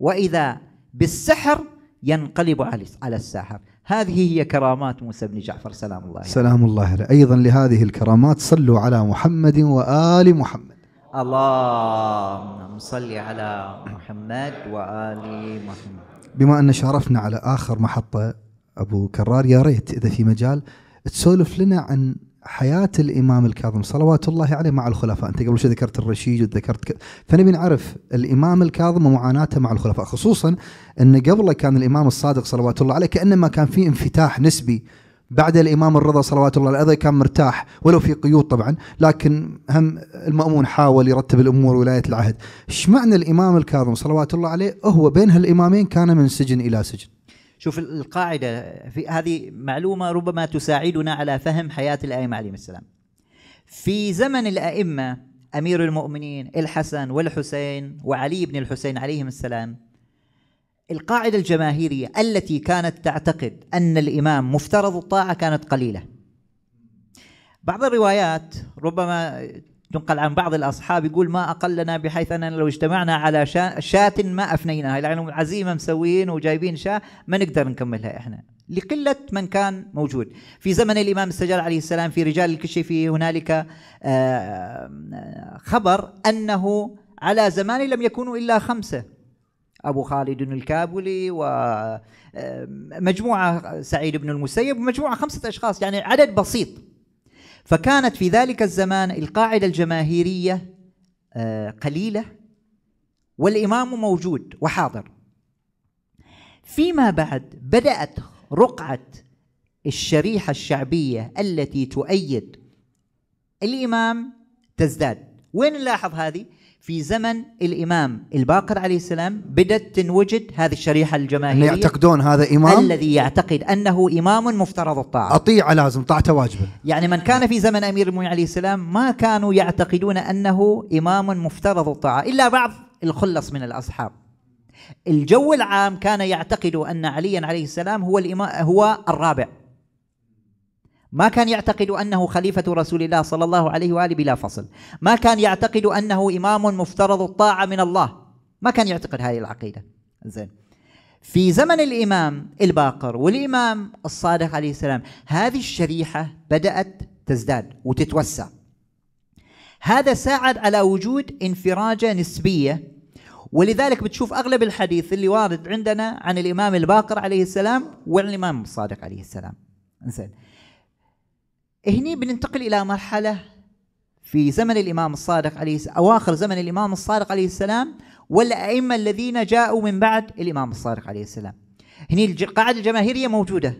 وإذا بالسحر ينقلب على الساحر هذه هي كرامات موسى بن جعفر سلام الله عليه سلام الله عليه أيضا لهذه الكرامات صلوا على محمد وآل محمد اللهم صل على محمد وآل محمد بما أن شرفنا على آخر محطة أبو كرار يا ريت إذا في مجال تسولف لنا عن حياه الامام الكاظم صلوات الله عليه مع الخلفاء، انت قبل شوي ذكرت الرشيد وذكرت ك... فنبي نعرف الامام الكاظم ومعاناته مع الخلفاء، خصوصا ان قبله كان الامام الصادق صلوات الله عليه كانما كان في انفتاح نسبي بعد الامام الرضا صلوات الله عليه كان مرتاح ولو في قيود طبعا لكن هم المامون حاول يرتب الامور ولايه العهد ايش معنى الامام الكاظم صلوات الله عليه هو بين هالامامين كان من سجن الى سجن شوف القاعدة في هذه معلومة ربما تساعدنا على فهم حياة الأئمة عليهم السلام في زمن الأئمة أمير المؤمنين الحسن والحسين وعلي بن الحسين عليهم السلام القاعدة الجماهيرية التي كانت تعتقد أن الإمام مفترض الطاعة كانت قليلة بعض الروايات ربما تنقل عن بعض الأصحاب يقول ما أقلنا بحيث أننا لو اجتمعنا على شاة ما أفنيناها لأنهم يعني عزيمة مسوين وجايبين شاة ما نقدر نكملها إحنا لقلة من كان موجود في زمن الإمام السجال عليه السلام في رجال الكشفي هنالك آه، خبر أنه على زمان لم يكونوا إلا خمسة أبو خالد الكابلي ومجموعة آه، سعيد بن المسيب ومجموعة خمسة أشخاص يعني عدد بسيط فكانت في ذلك الزمان القاعدة الجماهيرية آه، قليلة والإمام موجود وحاضر فيما بعد بدأت رقعة الشريحة الشعبية التي تؤيد الإمام تزداد وين نلاحظ هذه؟ في زمن الامام الباقر عليه السلام بدت تنوجد هذه الشريحه الجماهيريه يعتقدون هذا امام الذي يعتقد انه امام مفترض الطاعه اطيع لازم طاعته واجبه يعني من كان في زمن امير المؤمنين عليه السلام ما كانوا يعتقدون انه امام مفترض الطاعه الا بعض الخلص من الاصحاب الجو العام كان يعتقد ان عليا عليه السلام هو الإمام هو الرابع ما كان يعتقد أنه خليفة رسول الله صلى الله عليه وآله بلا فصل ما كان يعتقد أنه إمام مفترض الطاعة من الله ما كان يعتقد هذه العقيدة زين في زمن الإمام الباقر والإمام الصادق عليه السلام هذه الشريحة بدأت تزداد وتتوسع هذا ساعد على وجود انفراجة نسبية ولذلك بتشوف أغلب الحديث اللي وارد عندنا عن الإمام الباقر عليه السلام والإمام الصادق عليه السلام زين هني بننتقل إلى مرحلة في زمن الإمام الصادق عليه أواخر زمن الإمام الصادق عليه السلام والأئمة الذين جاءوا من بعد الإمام الصادق عليه السلام هني القاعدة الجماهيرية موجودة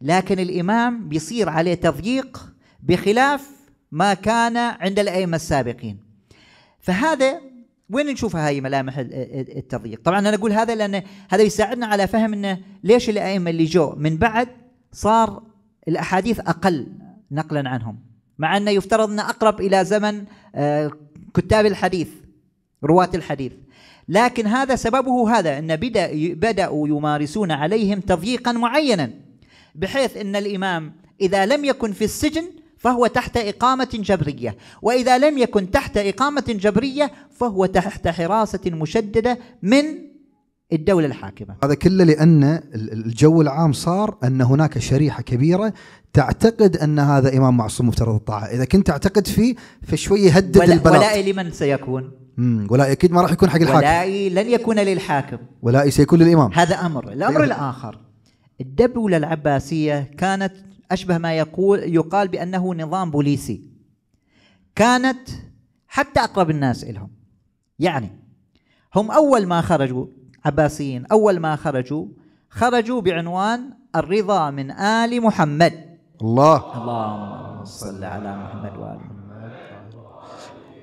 لكن الإمام بيصير عليه تضييق بخلاف ما كان عند الأئمة السابقين فهذا وين نشوف هاي ملامح التضييق طبعا أنا أقول هذا لأن هذا يساعدنا على فهم أنه ليش الأئمة اللي جو من بعد صار الأحاديث أقل نقلا عنهم مع أنه يفترض أنه أقرب إلى زمن آه، كتاب الحديث رواة الحديث لكن هذا سببه هذا أن بدأ بدأوا يمارسون عليهم تضييقا معينا بحيث أن الإمام إذا لم يكن في السجن فهو تحت إقامة جبرية وإذا لم يكن تحت إقامة جبرية فهو تحت حراسة مشددة من الدولة الحاكمة هذا كله لأن الجو العام صار أن هناك شريحة كبيرة تعتقد أن هذا إمام معصوم مفترض الطاعة إذا كنت تعتقد فيه فشوي يهدد ولا البلاط ولائي لمن سيكون ولائي أكيد ما راح يكون حق الحاكم ولائي لن يكون للحاكم ولائي سيكون للإمام هذا أمر الأمر الآخر الدولة العباسية كانت أشبه ما يقول يقال بأنه نظام بوليسي كانت حتى أقرب الناس إلهم يعني هم أول ما خرجوا عباسيين أول ما خرجوا خرجوا بعنوان الرضا من آل محمد الله اللهم صل على محمد وآل محمد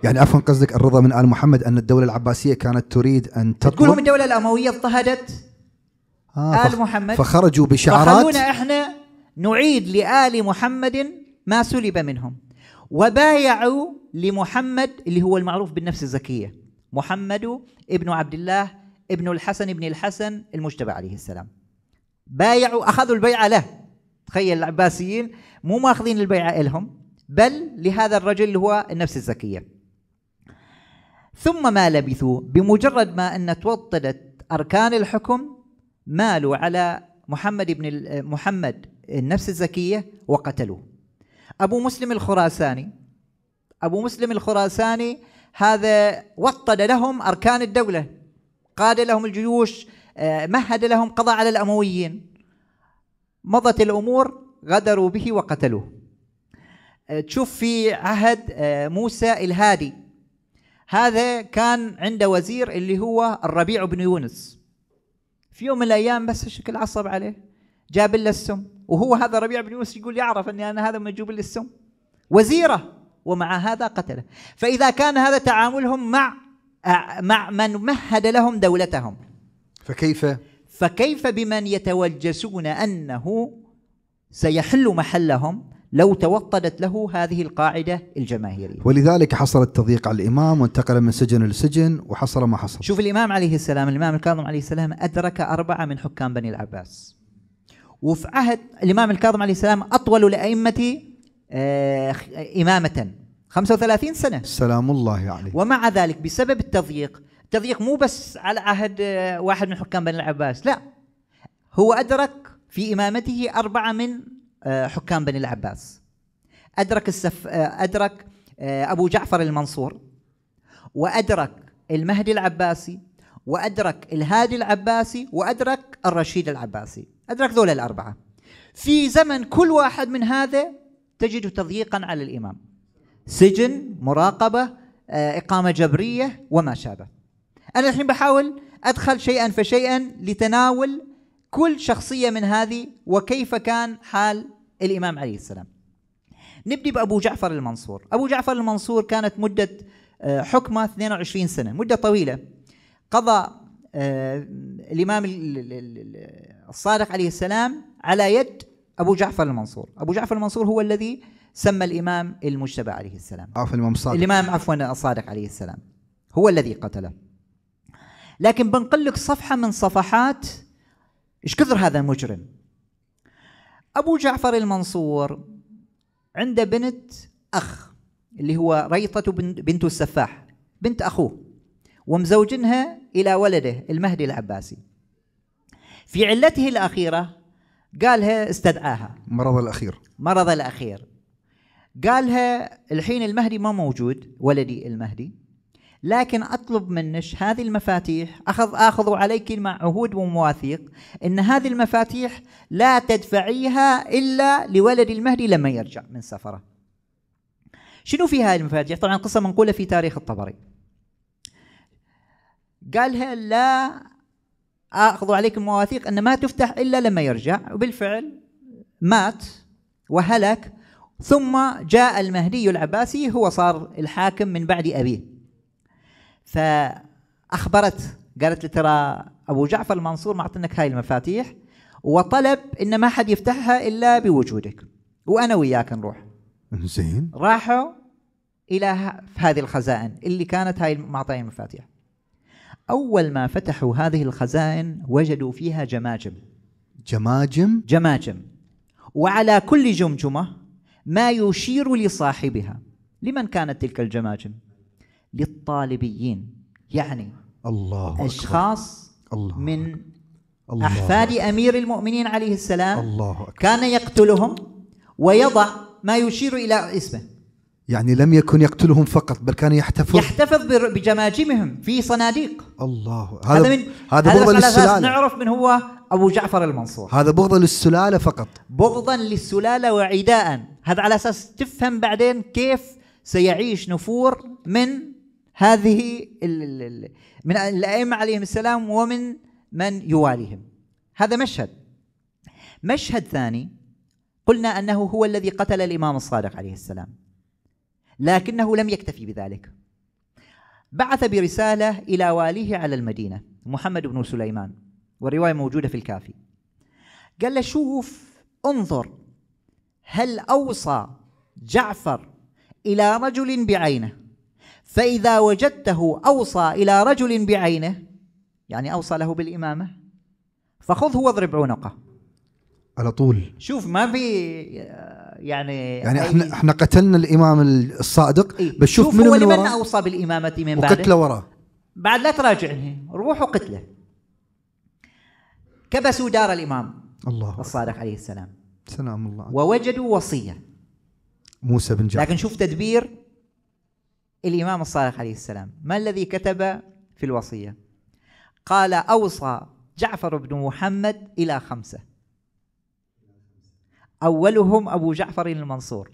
يعني عفوا قصدك الرضا من آل محمد أن الدولة العباسية كانت تريد أن تطلب تقولهم الدولة الأموية اضطهدت آه آل محمد فخرجوا بشعارات فخلونا احنا نعيد لآل محمد ما سلب منهم وبايعوا لمحمد اللي هو المعروف بالنفس الزكية محمد ابن عبد الله ابن الحسن بن الحسن المجتبى عليه السلام بايعوا أخذوا البيعة له تخيل العباسيين مو ماخذين البيعة إلهم بل لهذا الرجل اللي هو النفس الزكية ثم ما لبثوا بمجرد ما أن توطدت أركان الحكم مالوا على محمد بن محمد النفس الزكية وقتلوه أبو مسلم الخراساني أبو مسلم الخراساني هذا وطد لهم أركان الدولة قاد لهم الجيوش آه، مهد لهم قضى على الأمويين مضت الأمور غدروا به وقتلوه آه، تشوف في عهد آه، موسى الهادي هذا كان عنده وزير اللي هو الربيع بن يونس في يوم من الأيام بس شكل عصب عليه جاب له السم وهو هذا ربيع بن يونس يقول يعرف أني أنا هذا مجيب لي السم وزيره ومع هذا قتله فإذا كان هذا تعاملهم مع مع من مهد لهم دولتهم فكيف فكيف بمن يتوجسون أنه سيحل محلهم لو توطدت له هذه القاعدة الجماهيرية ولذلك حصل التضييق على الإمام وانتقل من سجن لسجن وحصل ما حصل شوف الإمام عليه السلام الإمام الكاظم عليه السلام أدرك أربعة من حكام بني العباس وفي عهد الإمام الكاظم عليه السلام أطول الأئمة آه، إمامة 35 سنة سلام الله عليه ومع ذلك بسبب التضييق التضييق مو بس على عهد آه، واحد من حكام بني العباس لا هو أدرك في إمامته أربعة من آه، حكام بني العباس أدرك السف آه، أدرك أبو جعفر المنصور وأدرك المهدي العباسي وأدرك الهادي العباسي وأدرك الرشيد العباسي أدرك ذول الأربعة في زمن كل واحد من هذا تجد تضييقا على الإمام سجن مراقبه آه، اقامه جبريه وما شابه انا الحين بحاول ادخل شيئا فشيئا لتناول كل شخصيه من هذه وكيف كان حال الامام عليه السلام نبدي بابو جعفر المنصور ابو جعفر المنصور كانت مده آه، حكمه 22 سنه مده طويله قضى آه، الامام الصادق عليه السلام على يد ابو جعفر المنصور ابو جعفر المنصور هو الذي سمى الإمام المجتبى عليه السلام عفوا الإمام الصادق الإمام عفوا الصادق عليه السلام هو الذي قتله لكن بنقل لك صفحة من صفحات إيش كثر هذا المجرم أبو جعفر المنصور عنده بنت أخ اللي هو ريطة بنت السفاح بنت أخوه ومزوجنها إلى ولده المهدي العباسي في علته الأخيرة قالها استدعاها مرض الأخير مرض الأخير قالها الحين المهدي ما موجود ولدي المهدي لكن اطلب منش هذه المفاتيح اخذ اخذ عليك مع عهود ومواثيق ان هذه المفاتيح لا تدفعيها الا لولدي المهدي لما يرجع من سفره. شنو في هذه المفاتيح؟ طبعا قصه منقوله في تاريخ الطبري. قالها لا اخذ عليك المواثيق ان ما تفتح الا لما يرجع وبالفعل مات وهلك ثم جاء المهدي العباسي هو صار الحاكم من بعد أبيه فأخبرت قالت لي ترى أبو جعفر المنصور معطينك هاي المفاتيح وطلب إن ما حد يفتحها إلا بوجودك وأنا وياك نروح زين راحوا إلى هذه الخزائن اللي كانت هاي معطيه المفاتيح أول ما فتحوا هذه الخزائن وجدوا فيها جماجم جماجم؟ جماجم وعلى كل جمجمة ما يشير لصاحبها لمن كانت تلك الجماجم للطالبيين يعني الله أشخاص الله من الله أحفاد أمير المؤمنين عليه السلام الله أكبر. كان يقتلهم ويضع ما يشير إلى اسمه يعني لم يكن يقتلهم فقط بل كان يحتفظ يحتفظ بجماجمهم في صناديق الله هذا هذا من هذا, هذا نعرف من هو أبو جعفر المنصور هذا بغضا للسلالة فقط بغضا للسلالة وعداء هذا على أساس تفهم بعدين كيف سيعيش نفور من هذه من الأئمة عليهم السلام ومن من يواليهم هذا مشهد مشهد ثاني قلنا أنه هو الذي قتل الإمام الصادق عليه السلام لكنه لم يكتفي بذلك بعث برسالة إلى واليه على المدينة محمد بن سليمان والرواية موجودة في الكافي قال له شوف انظر هل أوصى جعفر إلى رجل بعينه فإذا وجدته أوصى إلى رجل بعينه يعني أوصى له بالإمامة فخذه واضرب عنقه على طول شوف ما في يعني يعني احنا احنا قتلنا الامام الصادق إيه؟ بس شوف من هو لمن اوصى بالامامه من بعده وقتله وراه بعد لا تراجعني روح وقتله كبسوا دار الإمام الله الصادق عليه السلام سلام الله ووجدوا وصية موسى بن جعفر لكن شوف تدبير الإمام الصادق عليه السلام ما الذي كتب في الوصية قال أوصى جعفر بن محمد إلى خمسة أولهم أبو جعفر المنصور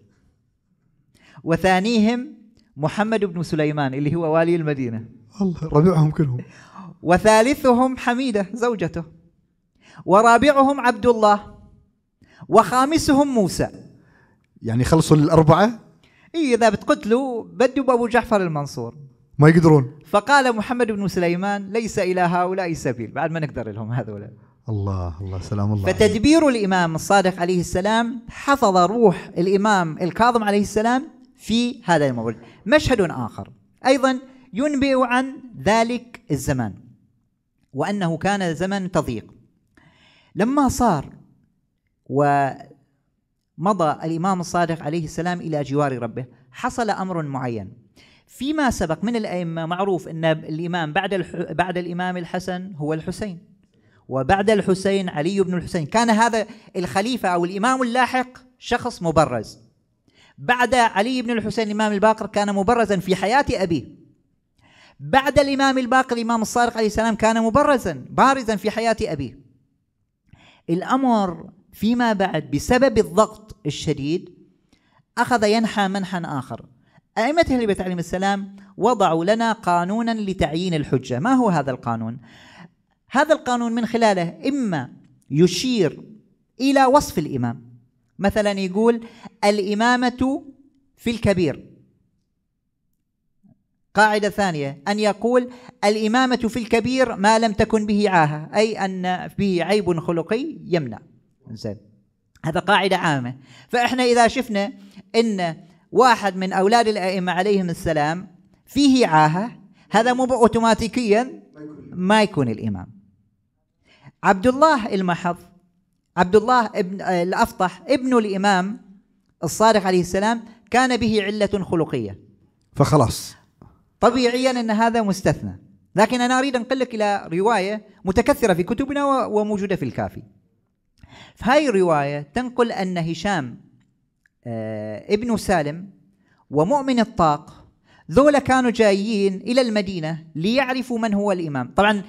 وثانيهم محمد بن سليمان اللي هو والي المدينة الله ربيعهم كلهم وثالثهم حميدة زوجته ورابعهم عبد الله وخامسهم موسى يعني خلصوا الأربعة؟ إيه إذا بتقتلوا بدوا بأبو جعفر المنصور ما يقدرون فقال محمد بن سليمان ليس إلى هؤلاء سبيل بعد ما نقدر لهم هذولا الله الله سلام الله فتدبير الإمام الصادق عليه السلام حفظ روح الإمام الكاظم عليه السلام في هذا المولد مشهد آخر أيضا ينبئ عن ذلك الزمان وأنه كان زمن تضييق لما صار ومضى الإمام الصادق عليه السلام إلى جوار ربه حصل أمر معين فيما سبق من الأئمة معروف أن الإمام بعد, بعد الإمام الحسن هو الحسين وبعد الحسين علي بن الحسين كان هذا الخليفة أو الإمام اللاحق شخص مبرز بعد علي بن الحسين الإمام الباقر كان مبرزا في حياة أبيه بعد الإمام الباقر الإمام الصادق عليه السلام كان مبرزا بارزا في حياة أبيه الأمر فيما بعد بسبب الضغط الشديد أخذ ينحى منحا آخر أئمة أهل البيت عليهم السلام وضعوا لنا قانونا لتعيين الحجة ما هو هذا القانون؟ هذا القانون من خلاله إما يشير إلى وصف الإمام مثلا يقول الإمامة في الكبير قاعدة ثانية أن يقول الإمامة في الكبير ما لم تكن به عاهة أي أن به عيب خلقي يمنع زين هذا قاعدة عامة فإحنا إذا شفنا أن واحد من أولاد الأئمة عليهم السلام فيه عاهة هذا مو أوتوماتيكيا ما يكون الإمام عبد الله المحض عبد الله ابن الأفطح ابن الإمام الصادق عليه السلام كان به علة خلقية فخلاص طبيعيا أن هذا مستثنى لكن أنا أريد أنقل لك إلى رواية متكثرة في كتبنا وموجودة في الكافي فهي الرواية تنقل أن هشام آه، ابن سالم ومؤمن الطاق ذولا كانوا جايين إلى المدينة ليعرفوا من هو الإمام طبعا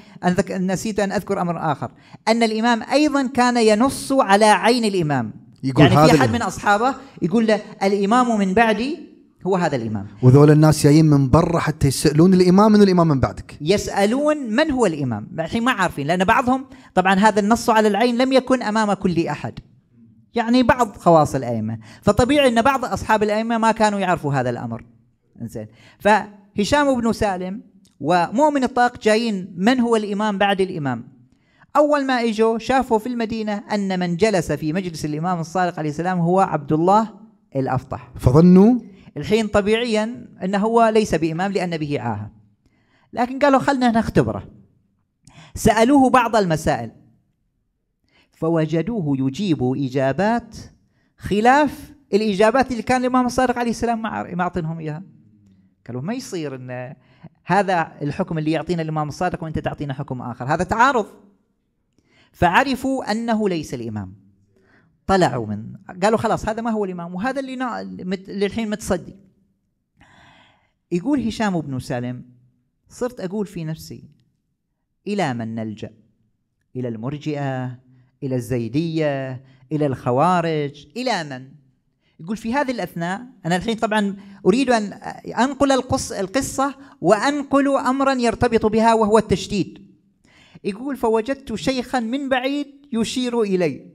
نسيت أن أذكر أمر آخر أن الإمام أيضا كان ينص على عين الإمام يقول يعني في أحد من أصحابه يقول له الإمام من بعدي هو هذا الامام وذول الناس جايين من برا حتى يسالون الامام من الامام من بعدك يسالون من هو الامام الحين ما عارفين لان بعضهم طبعا هذا النص على العين لم يكن امام كل احد يعني بعض خواص الائمه فطبيعي ان بعض اصحاب الائمه ما كانوا يعرفوا هذا الامر زين فهشام بن سالم ومؤمن الطاق جايين من هو الامام بعد الامام اول ما اجوا شافوا في المدينه ان من جلس في مجلس الامام الصادق عليه السلام هو عبد الله الافطح فظنوا الحين طبيعيا أنه هو ليس بإمام لأن به عاهة لكن قالوا خلنا نختبره سألوه بعض المسائل فوجدوه يجيب إجابات خلاف الإجابات اللي كان الإمام الصادق عليه السلام معطينهم إياها قالوا ما يصير أن هذا الحكم اللي يعطينا الإمام الصادق وأنت تعطينا حكم آخر هذا تعارض فعرفوا أنه ليس الإمام طلعوا من قالوا خلاص هذا ما هو الامام وهذا اللي للحين متصدي يقول هشام بن سالم صرت اقول في نفسي الى من نلجا الى المرجئه الى الزيديه الى الخوارج الى من يقول في هذه الاثناء انا الحين طبعا اريد ان انقل القص القصه وانقل امرا يرتبط بها وهو التشديد يقول فوجدت شيخا من بعيد يشير الي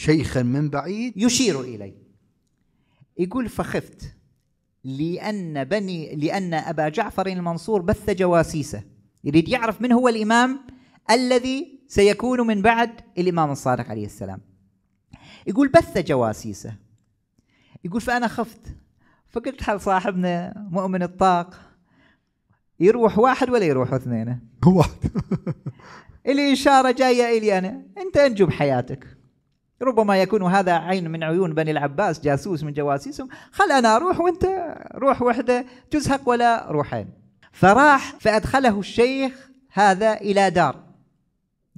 شيخا من بعيد يشير إلي يقول فخفت لأن بني لأن أبا جعفر المنصور بث جواسيسه يريد يعرف من هو الإمام الذي سيكون من بعد الإمام الصادق عليه السلام يقول بث جواسيسه يقول فأنا خفت فقلت حال صاحبنا مؤمن الطاق يروح واحد ولا يروح اثنين واحد الإشارة جاية إلي أنا أنت أنجو بحياتك ربما يكون هذا عين من عيون بني العباس جاسوس من جواسيسهم خل أنا أروح وأنت روح وحدة تزهق ولا روحين فراح فأدخله الشيخ هذا إلى دار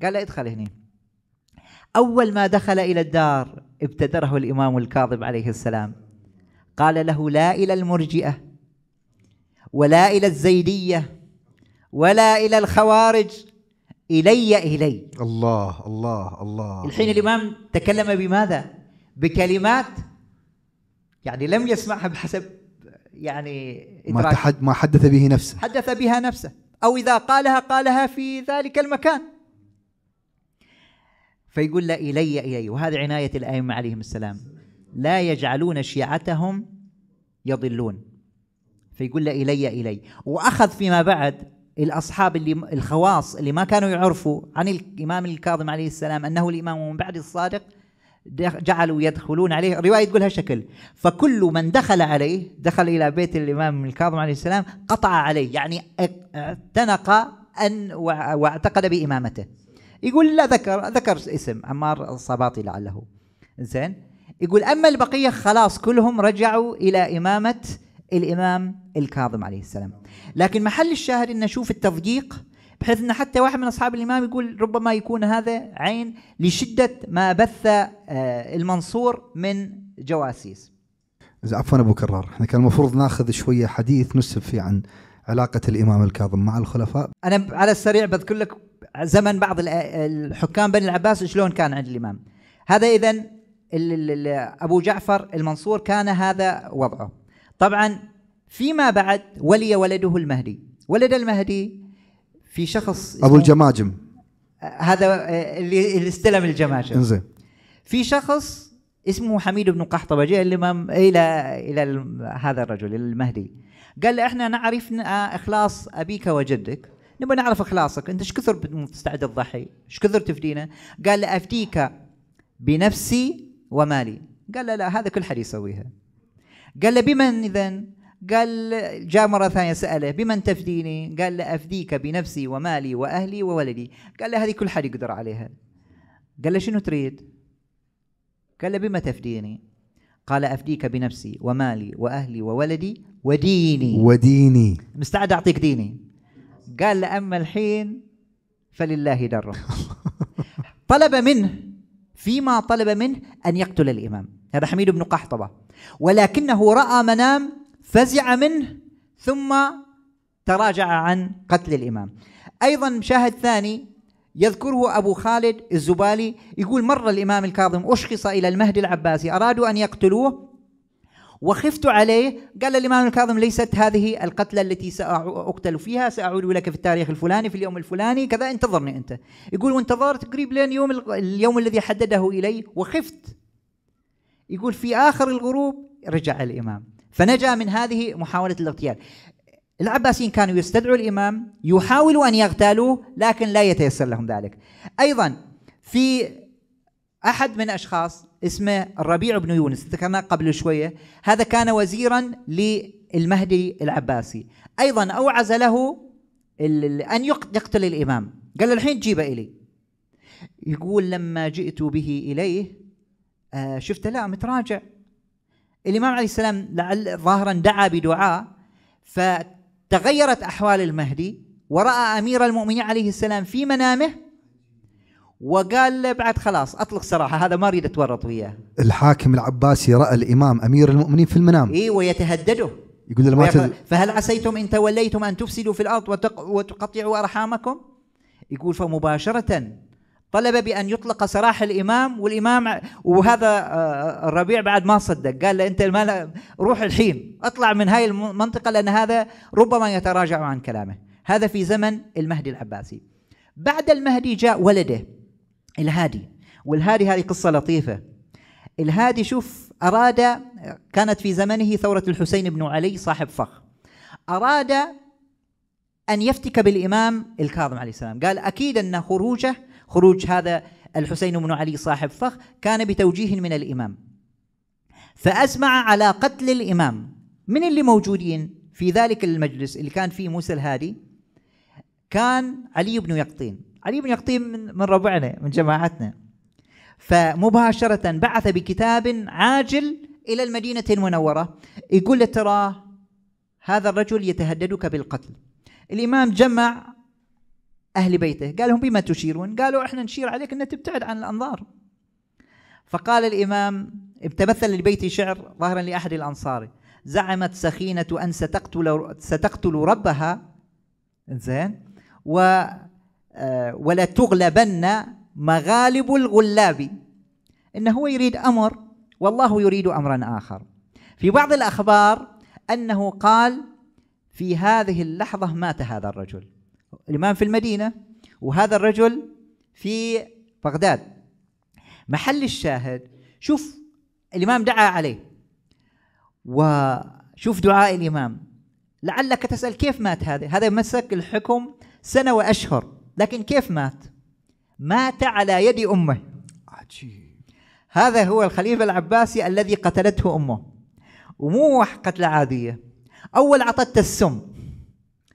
قال له ادخل هنا أول ما دخل إلى الدار ابتدره الإمام الكاظم عليه السلام قال له لا إلى المرجئة ولا إلى الزيدية ولا إلى الخوارج إلي إلي الله الله الله الحين الإمام تكلم بماذا؟ بكلمات يعني لم يسمعها بحسب يعني إدراك. ما تحد ما حدث به نفسه حدث بها نفسه أو إذا قالها قالها في ذلك المكان فيقول لا إلي إلي وهذه عناية الأئمة عليهم السلام لا يجعلون شيعتهم يضلون فيقول لا إلي إلي وأخذ فيما بعد الاصحاب اللي الخواص اللي ما كانوا يعرفوا عن الامام الكاظم عليه السلام انه الامام من بعد الصادق جعلوا يدخلون عليه الروايه تقولها شكل فكل من دخل عليه دخل الى بيت الامام الكاظم عليه السلام قطع عليه يعني اعتنق ان واعتقد بامامته يقول لا ذكر ذكر اسم عمار الصباطي لعله زين يقول اما البقيه خلاص كلهم رجعوا الى امامه الإمام الكاظم عليه السلام لكن محل الشاهد أن نشوف التضييق بحيث أن حتى واحد من أصحاب الإمام يقول ربما يكون هذا عين لشدة ما بث آه، المنصور من جواسيس عفوا أبو كرار احنا كان المفروض ناخذ شوية حديث نسب فيه عن علاقة الإمام الكاظم مع الخلفاء أنا على السريع بذكر لك زمن بعض الحكام بني العباس شلون كان عند الإمام هذا إذا أبو جعفر المنصور كان هذا وضعه طبعا فيما بعد ولي ولده المهدي ولد المهدي في شخص ابو الجماجم هذا آه، اللي اللي استلم الجماجم انزين في شخص اسمه حميد بن قحطبه جاء الامام الى الى هذا الرجل المهدي قال له احنا نعرف آه، اخلاص ابيك وجدك نبغى نعرف اخلاصك انت ايش كثر مستعد تضحي ايش كثر تفدينا قال له افديك بنفسي ومالي قال له لا هذا كل حد يسويها قال له بمن إذا قال جاء مرة ثانية سأله بمن تفديني قال له أفديك بنفسي ومالي وأهلي وولدي قال له هذه كل حد يقدر عليها قال له شنو تريد قال له بما تفديني قال أفديك بنفسي ومالي وأهلي وولدي وديني وديني مستعد أعطيك ديني قال له أما الحين فلله دره طلب منه فيما طلب منه أن يقتل الإمام هذا حميد بن قحطبة ولكنه رأى منام فزع منه ثم تراجع عن قتل الإمام أيضا شاهد ثاني يذكره أبو خالد الزبالي يقول مرة الإمام الكاظم أشخص إلى المهدي العباسي أرادوا أن يقتلوه وخفت عليه قال الإمام الكاظم ليست هذه القتلة التي سأقتل فيها سأعود لك في التاريخ الفلاني في اليوم الفلاني كذا انتظرني أنت يقول وانتظرت قريب لين يوم اليوم الذي حدده إلي وخفت يقول في آخر الغروب رجع الإمام فنجا من هذه محاولة الاغتيال العباسيين كانوا يستدعوا الإمام يحاولوا أن يغتالوه لكن لا يتيسر لهم ذلك أيضا في أحد من أشخاص اسمه الربيع بن يونس ذكرناه قبل شوية هذا كان وزيرا للمهدي العباسي أيضا أوعز له أن يقتل الإمام قال له الحين جيبه إلي يقول لما جئت به إليه آه شفته لا متراجع الإمام عليه السلام لعل ظاهرا دعا بدعاء فتغيرت أحوال المهدي ورأى أمير المؤمنين عليه السلام في منامه وقال له بعد خلاص أطلق سراحة هذا ما أريد أتورط وياه الحاكم العباسي رأى الإمام أمير المؤمنين في المنام إيه ويتهدده يقول له ما تد... فهل عسيتم إن توليتم أن تفسدوا في الأرض وتقطعوا أرحامكم يقول فمباشرة طلب بأن يطلق سراح الإمام والإمام وهذا آه، الربيع بعد ما صدق قال له أنت روح الحين اطلع من هاي المنطقة لأن هذا ربما يتراجع عن كلامه هذا في زمن المهدي العباسي بعد المهدي جاء ولده الهادي والهادي هذه قصة لطيفة الهادي شوف أراد كانت في زمنه ثورة الحسين بن علي صاحب فخ أراد أن يفتك بالإمام الكاظم عليه السلام قال أكيد أن خروجه خروج هذا الحسين بن علي صاحب فخ كان بتوجيه من الإمام فأسمع على قتل الإمام من اللي موجودين في ذلك المجلس اللي كان فيه موسى الهادي كان علي بن يقطين علي بن يقطين من, من ربعنا من جماعتنا فمباشرة بعث بكتاب عاجل إلى المدينة المنورة يقول ترى هذا الرجل يتهددك بالقتل الإمام جمع أهل بيته قال لهم بما تشيرون قالوا إحنا نشير عليك أن تبتعد عن الأنظار فقال الإمام تمثل لبيتي شعر ظاهرا لأحد الأنصار زعمت سخينة أن ستقتل ستقتل ربها زين و آه، ولا تغلبن مغالب الغلاب انه هو يريد أمر والله يريد أمرا آخر في بعض الأخبار أنه قال في هذه اللحظة مات هذا الرجل الإمام في المدينة وهذا الرجل في بغداد محل الشاهد شوف الإمام دعا عليه وشوف دعاء الإمام لعلك تسأل كيف مات هذا هذا مسك الحكم سنة وأشهر لكن كيف مات مات على يد أمه عجيب هذا هو الخليفة العباسي الذي قتلته أمه ومو قتلة عادية أول أعطته السم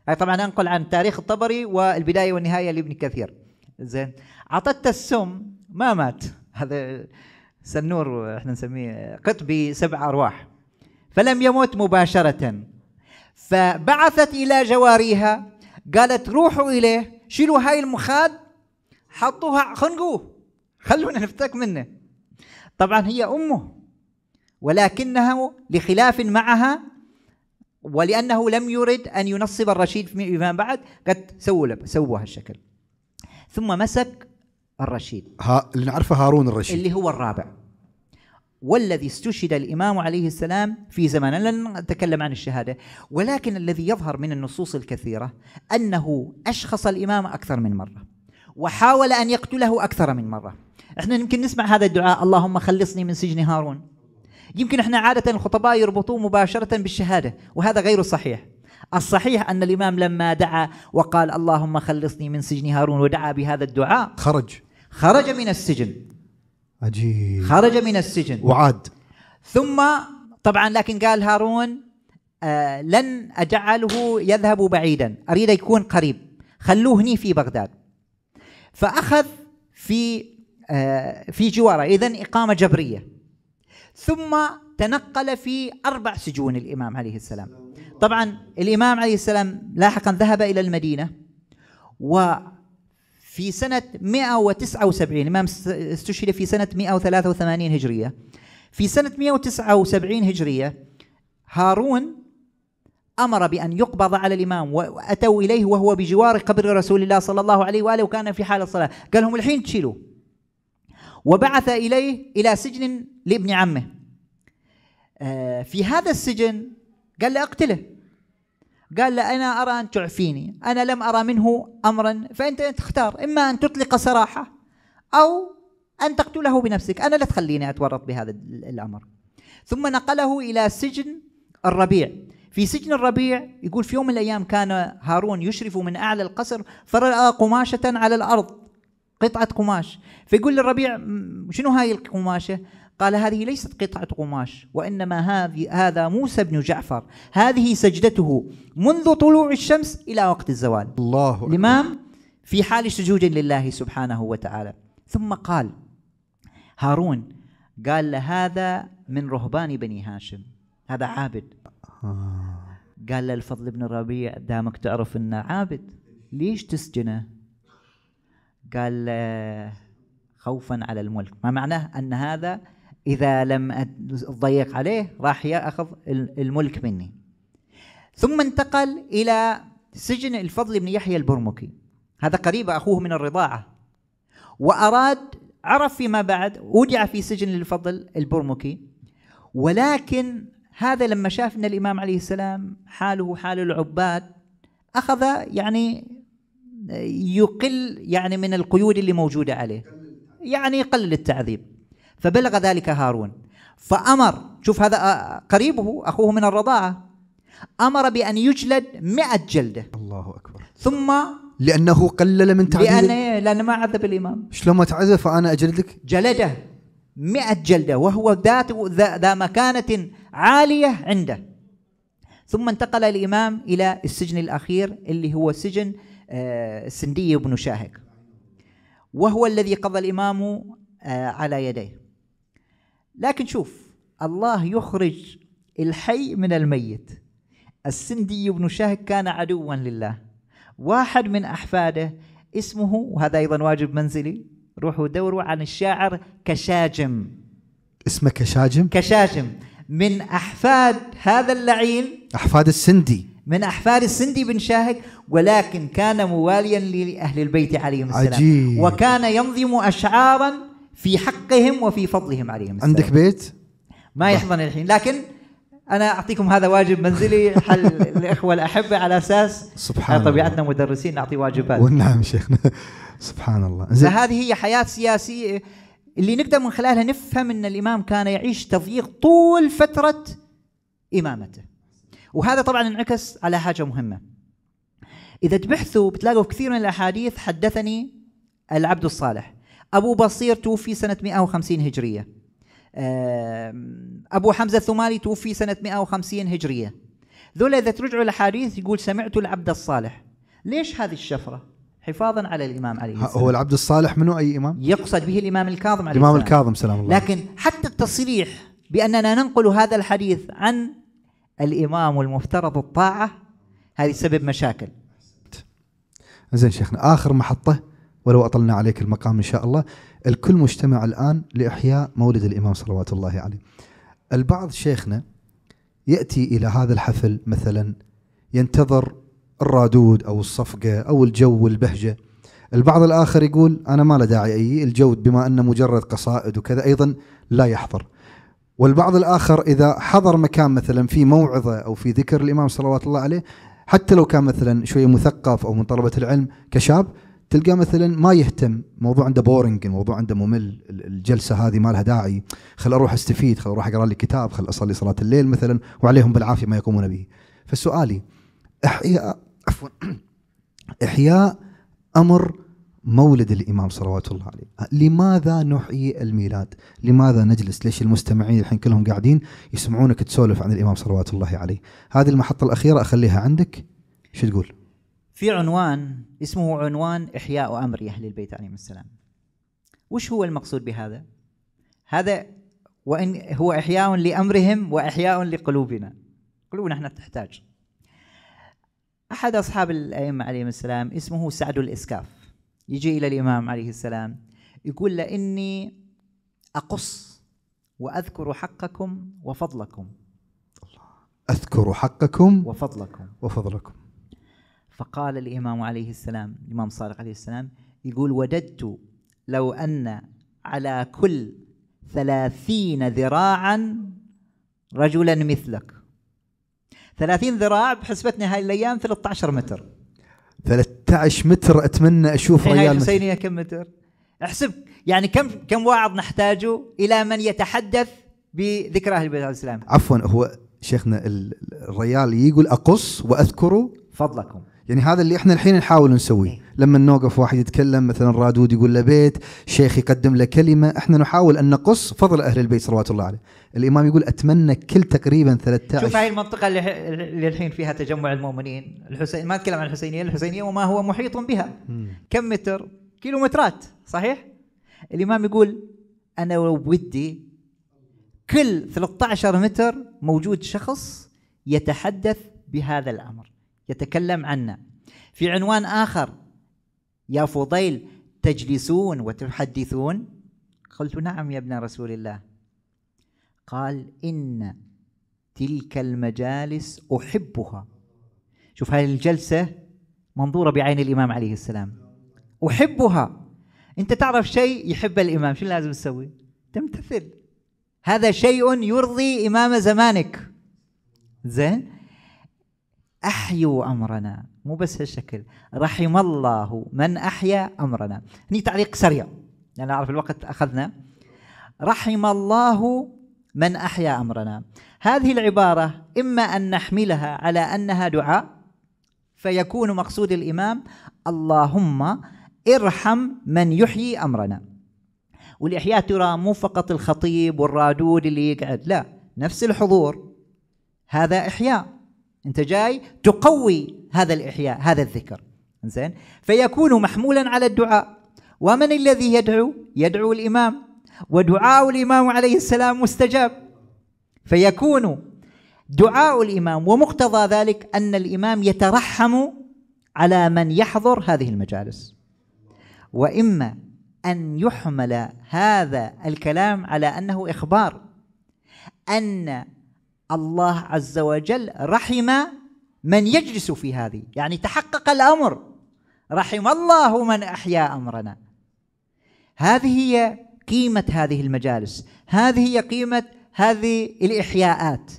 آه، طبعا انقل عن تاريخ الطبري والبدايه والنهايه لابن كثير زين عطت السم ما مات هذا سنور احنا نسميه قطبي سبع ارواح فلم يموت مباشره فبعثت الى جواريها قالت روحوا اليه شيلوا هاي المخاد حطوها خنقوه خلونا نفتك منه طبعا هي امه ولكنه لخلاف معها ولأنه لم يرد أن ينصب الرشيد فيما بعد قد سووا له سووا هالشكل ثم مسك الرشيد ها اللي نعرفه هارون الرشيد اللي هو الرابع والذي استشهد الإمام عليه السلام في زمان لن نتكلم عن الشهادة ولكن الذي يظهر من النصوص الكثيرة أنه أشخص الإمام أكثر من مرة وحاول أن يقتله أكثر من مرة احنا يمكن نسمع هذا الدعاء اللهم خلصني من سجن هارون يمكن احنا عادة الخطباء يربطوه مباشرة بالشهادة وهذا غير صحيح الصحيح أن الإمام لما دعا وقال اللهم خلصني من سجن هارون ودعا بهذا الدعاء خرج خرج من السجن عجيب خرج من السجن وعاد ثم طبعا لكن قال هارون آه لن أجعله يذهب بعيدا أريد يكون قريب خلوه هني في بغداد فأخذ في آه في جواره إذا إقامة جبرية ثم تنقل في أربع سجون الإمام عليه السلام طبعا الإمام عليه السلام لاحقا ذهب إلى المدينة وفي سنة 179 الإمام استشهد في سنة 183 هجرية في سنة 179 هجرية هارون امر بان يقبض على الامام واتوا اليه وهو بجوار قبر رسول الله صلى الله عليه واله وكان في حال الصلاه، قال لهم الحين تشيلوه وبعث إليه إلى سجن لابن عمه آه، في هذا السجن قال له اقتله قال له أنا أرى أن تعفيني أنا لم أرى منه أمرا فأنت تختار إما أن تطلق سراحة أو أن تقتله بنفسك أنا لا تخليني أتورط بهذا الأمر ثم نقله إلى سجن الربيع في سجن الربيع يقول في يوم من الأيام كان هارون يشرف من أعلى القصر فرأى قماشة على الأرض قطعة قماش فيقول للربيع شنو هاي القماشة قال هذه ليست قطعة قماش وإنما هذه هذا موسى بن جعفر هذه سجدته منذ طلوع الشمس إلى وقت الزوال الله أكبر. الإمام في حال سجود لله سبحانه وتعالى ثم قال هارون قال له هذا من رهبان بني هاشم هذا عابد آه. قال له الفضل بن الربيع دامك تعرف انه عابد ليش تسجنه قال آه، خوفا على الملك ما معناه أن هذا إذا لم أضيق عليه راح يأخذ الملك مني ثم انتقل إلى سجن الفضل بن يحيى البرمكي هذا قريب أخوه من الرضاعة وأراد عرف فيما بعد وجع في سجن الفضل البرمكي ولكن هذا لما شاف أن الإمام عليه السلام حاله حال العباد أخذ يعني يقل يعني من القيود اللي موجودة عليه يعني يقلل التعذيب فبلغ ذلك هارون فأمر شوف هذا آه، قريبه أخوه من الرضاعة أمر بأن يجلد مئة جلدة الله أكبر ثم لأنه قلل من تعذيب لأن لأنه ما عذب الإمام شلون ما تعذب فأنا أجلدك جلده مئة جلدة وهو ذات ذا مكانة عالية عنده ثم انتقل الإمام إلى السجن الأخير اللي هو سجن آه، سندي بن شاهك وهو الذي قضى الإمام آه، على يديه لكن شوف الله يخرج الحي من الميت السندي بن شاهك كان عدوا لله واحد من أحفاده اسمه وهذا أيضا واجب منزلي روحوا دوروا عن الشاعر كشاجم اسمه كشاجم كشاجم من أحفاد هذا اللعين أحفاد السندي من أحفاد السندي بن شاهك ولكن كان مواليا لأهل البيت عليهم السلام عجيب. وكان ينظم أشعارا في حقهم وفي فضلهم عليهم السلام عندك بيت؟ ما يحضن الحين لكن انا اعطيكم هذا واجب منزلي حل الاخوه الاحبه على اساس سبحان طبيعتنا الله. مدرسين نعطي واجبات ونعم شيخنا سبحان الله فهذه هي حياه سياسيه اللي نقدر من خلالها نفهم ان الامام كان يعيش تضييق طول فتره امامته وهذا طبعا انعكس على حاجه مهمه اذا تبحثوا بتلاقوا في كثير من الاحاديث حدثني العبد الصالح ابو بصير توفي سنه 150 هجريه ابو حمزه الثمالي توفي سنه 150 هجريه ذولا اذا ترجعوا الاحاديث يقول سمعت العبد الصالح ليش هذه الشفره حفاظا على الامام عليه السلام هو العبد الصالح منو اي امام؟ يقصد به الامام الكاظم عليه السلام الامام الكاظم سلام الله لكن حتى التصريح باننا ننقل هذا الحديث عن الإمام المفترض الطاعة هذه سبب مشاكل زين شيخنا آخر محطة ولو أطلنا عليك المقام إن شاء الله الكل مجتمع الآن لإحياء مولد الإمام صلوات الله عليه البعض شيخنا يأتي إلى هذا الحفل مثلا ينتظر الرادود أو الصفقة أو الجو والبهجه البعض الآخر يقول أنا ما له داعي أي الجو بما أنه مجرد قصائد وكذا أيضا لا يحضر والبعض الآخر إذا حضر مكان مثلا في موعظة أو في ذكر الإمام صلوات الله عليه حتى لو كان مثلا شوية مثقف أو من طلبة العلم كشاب تلقاه مثلا ما يهتم موضوع عنده بورنج الموضوع عنده ممل الجلسه هذه ما لها داعي خل اروح استفيد خل اروح اقرا لي كتاب خل اصلي صلاه الليل مثلا وعليهم بالعافيه ما يقومون به فسؤالي احياء عفوا احياء امر مولد الإمام صلوات الله عليه لماذا نحيي الميلاد لماذا نجلس ليش المستمعين الحين كلهم قاعدين يسمعونك تسولف عن الإمام صلوات الله عليه هذه المحطة الأخيرة أخليها عندك شو تقول في عنوان اسمه عنوان إحياء أمر أهل البيت عليهم السلام وش هو المقصود بهذا هذا وإن هو إحياء لأمرهم وإحياء لقلوبنا قلوبنا احنا تحتاج أحد أصحاب الأئمة عليهم السلام اسمه سعد الإسكاف يجي إلى الإمام عليه السلام يقول لإني أقص وأذكر حقكم وفضلكم الله أذكر حقكم وفضلكم وفضلكم فقال الإمام عليه السلام الإمام صادق عليه السلام يقول وددت لو أن على كل ثلاثين ذراعا رجلا مثلك ثلاثين ذراع بحسبتنا هاي الأيام 13 متر 16 متر اتمنى اشوف ريال إيه، الحسينيه كم متر؟ احسب يعني كم كم واعظ نحتاجه الى من يتحدث بذكرى اهل البيت عليه عفوا هو شيخنا الريال يقول اقص واذكر فضلكم يعني هذا اللي احنا الحين نحاول نسويه إيه. لما نوقف واحد يتكلم مثلا رادود يقول له بيت شيخ يقدم له كلمة احنا نحاول أن نقص فضل أهل البيت صلوات الله عليه الإمام يقول أتمنى كل تقريبا 13 شوف هاي المنطقة اللي الحين فيها تجمع المؤمنين الحسين ما أتكلم عن الحسينية الحسينية وما هو محيط بها كم متر كيلومترات صحيح الإمام يقول أنا ودي كل 13 متر موجود شخص يتحدث بهذا الأمر يتكلم عنا في عنوان آخر يا فضيل تجلسون وتحدثون قلت نعم يا ابن رسول الله قال إن تلك المجالس أحبها شوف هذه الجلسة منظورة بعين الإمام عليه السلام أحبها أنت تعرف شيء يحب الإمام شو لازم تسوي تمتثل هذا شيء يرضي إمام زمانك زين أحيوا أمرنا مو بس هالشكل رحم الله من أحيا أمرنا هني تعليق سريع لأن أعرف الوقت أخذنا رحم الله من أحيا أمرنا هذه العبارة إما أن نحملها على أنها دعاء فيكون مقصود الإمام اللهم ارحم من يحيي أمرنا والإحياء ترى مو فقط الخطيب والرادود اللي يقعد لا نفس الحضور هذا إحياء انت جاي تقوي هذا الاحياء هذا الذكر زين فيكون محمولا على الدعاء ومن الذي يدعو يدعو الامام ودعاء الامام عليه السلام مستجاب فيكون دعاء الامام ومقتضى ذلك ان الامام يترحم على من يحضر هذه المجالس واما ان يحمل هذا الكلام على انه اخبار ان الله عز وجل رحم من يجلس في هذه يعني تحقق الأمر رحم الله من أحيا أمرنا هذه هي قيمة هذه المجالس هذه هي قيمة هذه الإحياءات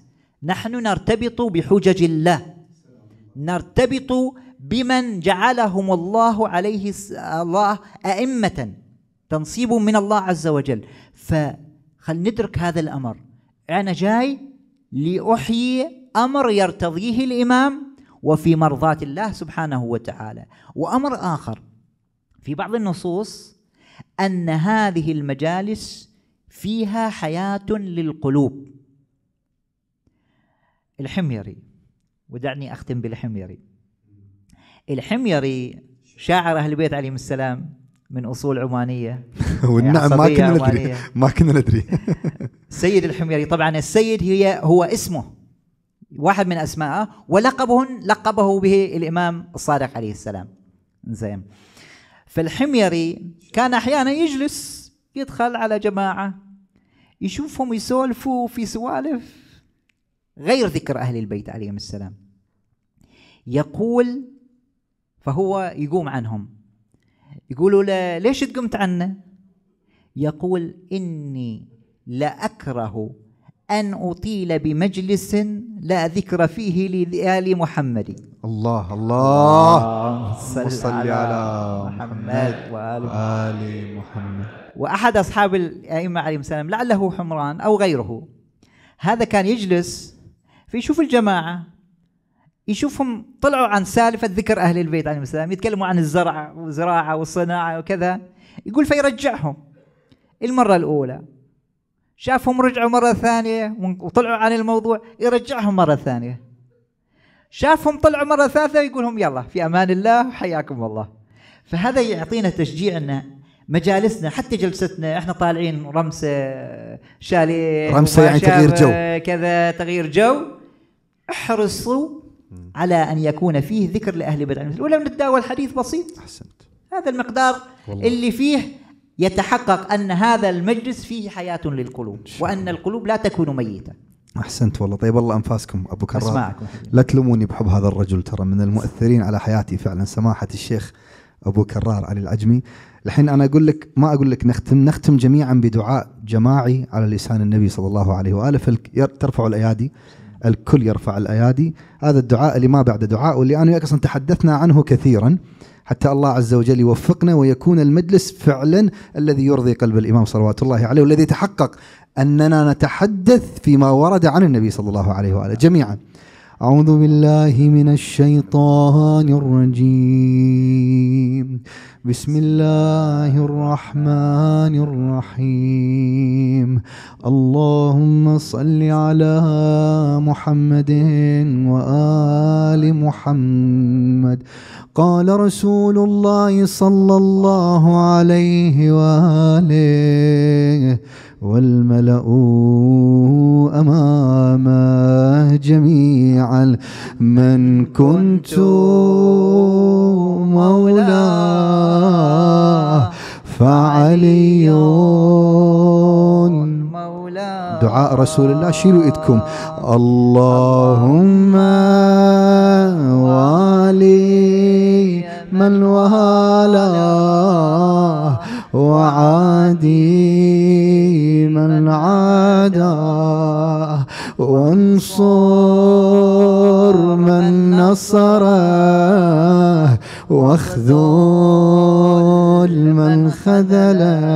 نحن نرتبط بحجج الله نرتبط بمن جعلهم الله عليه الله أئمة تنصيب من الله عز وجل فخل ندرك هذا الأمر أنا جاي لأحيي أمر يرتضيه الإمام وفي مرضاة الله سبحانه وتعالى وأمر آخر في بعض النصوص أن هذه المجالس فيها حياة للقلوب الحميري ودعني أختم بالحميري الحميري شاعر أهل البيت عليهم السلام من اصول عمانيه والنعم ما كنا ندري ما كنا ندري سيد الحميري طبعا السيد هي هو اسمه واحد من اسمائه ولقبه لقبه به الامام الصادق عليه السلام زين فالحميري كان احيانا يجلس يدخل على جماعه يشوفهم يسولفوا في سوالف غير ذكر اهل البيت عليهم السلام يقول فهو يقوم عنهم يقولوا له ليش تقمت عنه يقول إني لأكره أن أطيل بمجلس لا ذكر فيه لآل محمد الله الله صل على, على محمد وآل محمد وأحد أصحاب الأئمة عليهم السلام لعله حمران أو غيره هذا كان يجلس فيشوف الجماعة يشوفهم طلعوا عن سالفة ذكر أهل البيت عليهم السلام يتكلموا عن الزرع والزراعة والصناعة وكذا يقول فيرجعهم المرة الأولى شافهم رجعوا مرة ثانية وطلعوا عن الموضوع يرجعهم مرة ثانية شافهم طلعوا مرة ثالثة يقولهم يلا في أمان الله حياكم الله فهذا يعطينا تشجيع أن مجالسنا حتى جلستنا احنا طالعين رمسة شاليه رمسة يعني تغيير جو كذا تغيير جو احرصوا على أن يكون فيه ذكر لأهل بدع مثل ولو نتداول حديث بسيط أحسنت هذا المقدار والله. اللي فيه يتحقق أن هذا المجلس فيه حياة للقلوب وأن القلوب لا تكون ميتة احسنت والله طيب الله انفاسكم ابو كرار اسمعكم لا تلوموني بحب هذا الرجل ترى من المؤثرين على حياتي فعلا سماحه الشيخ ابو كرار علي العجمي الحين انا اقول لك ما اقول لك نختم نختم جميعا بدعاء جماعي على لسان النبي صلى الله عليه واله فترفعوا الايادي الكل يرفع الأيادي هذا الدعاء اللي ما بعد دعاء واللي أنا وياك أصلا تحدثنا عنه كثيرا حتى الله عز وجل يوفقنا ويكون المجلس فعلا الذي يرضي قلب الإمام صلوات الله عليه والذي تحقق أننا نتحدث فيما ورد عن النبي صلى الله عليه وآله جميعا أعوذ بالله من الشيطان الرجيم بسم الله الرحمن الرحيم اللهم صل على محمد وآل محمد قال رسول الله صلى الله عليه وآله والملأ أمامه جميعا من كنت مولاه فعلي دعاء رسول الله شيلوا ايدكم اللهم والي من والاه وعادي من عاداه وانصر من نصره واخذل من خذله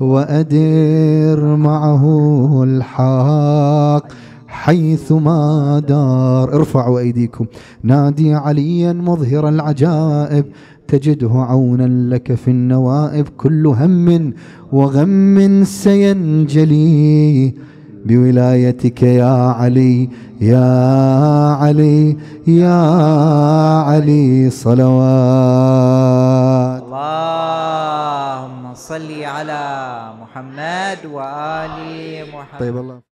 وأدر معه الحق حيث ما دار ارفعوا أيديكم نادي عليا مظهر العجائب تجده عونا لك في النوائب كل هم وغم سينجلي بولايتك يا علي يا علي يا علي صلوات اللهم صل على محمد وآل محمد طيب الله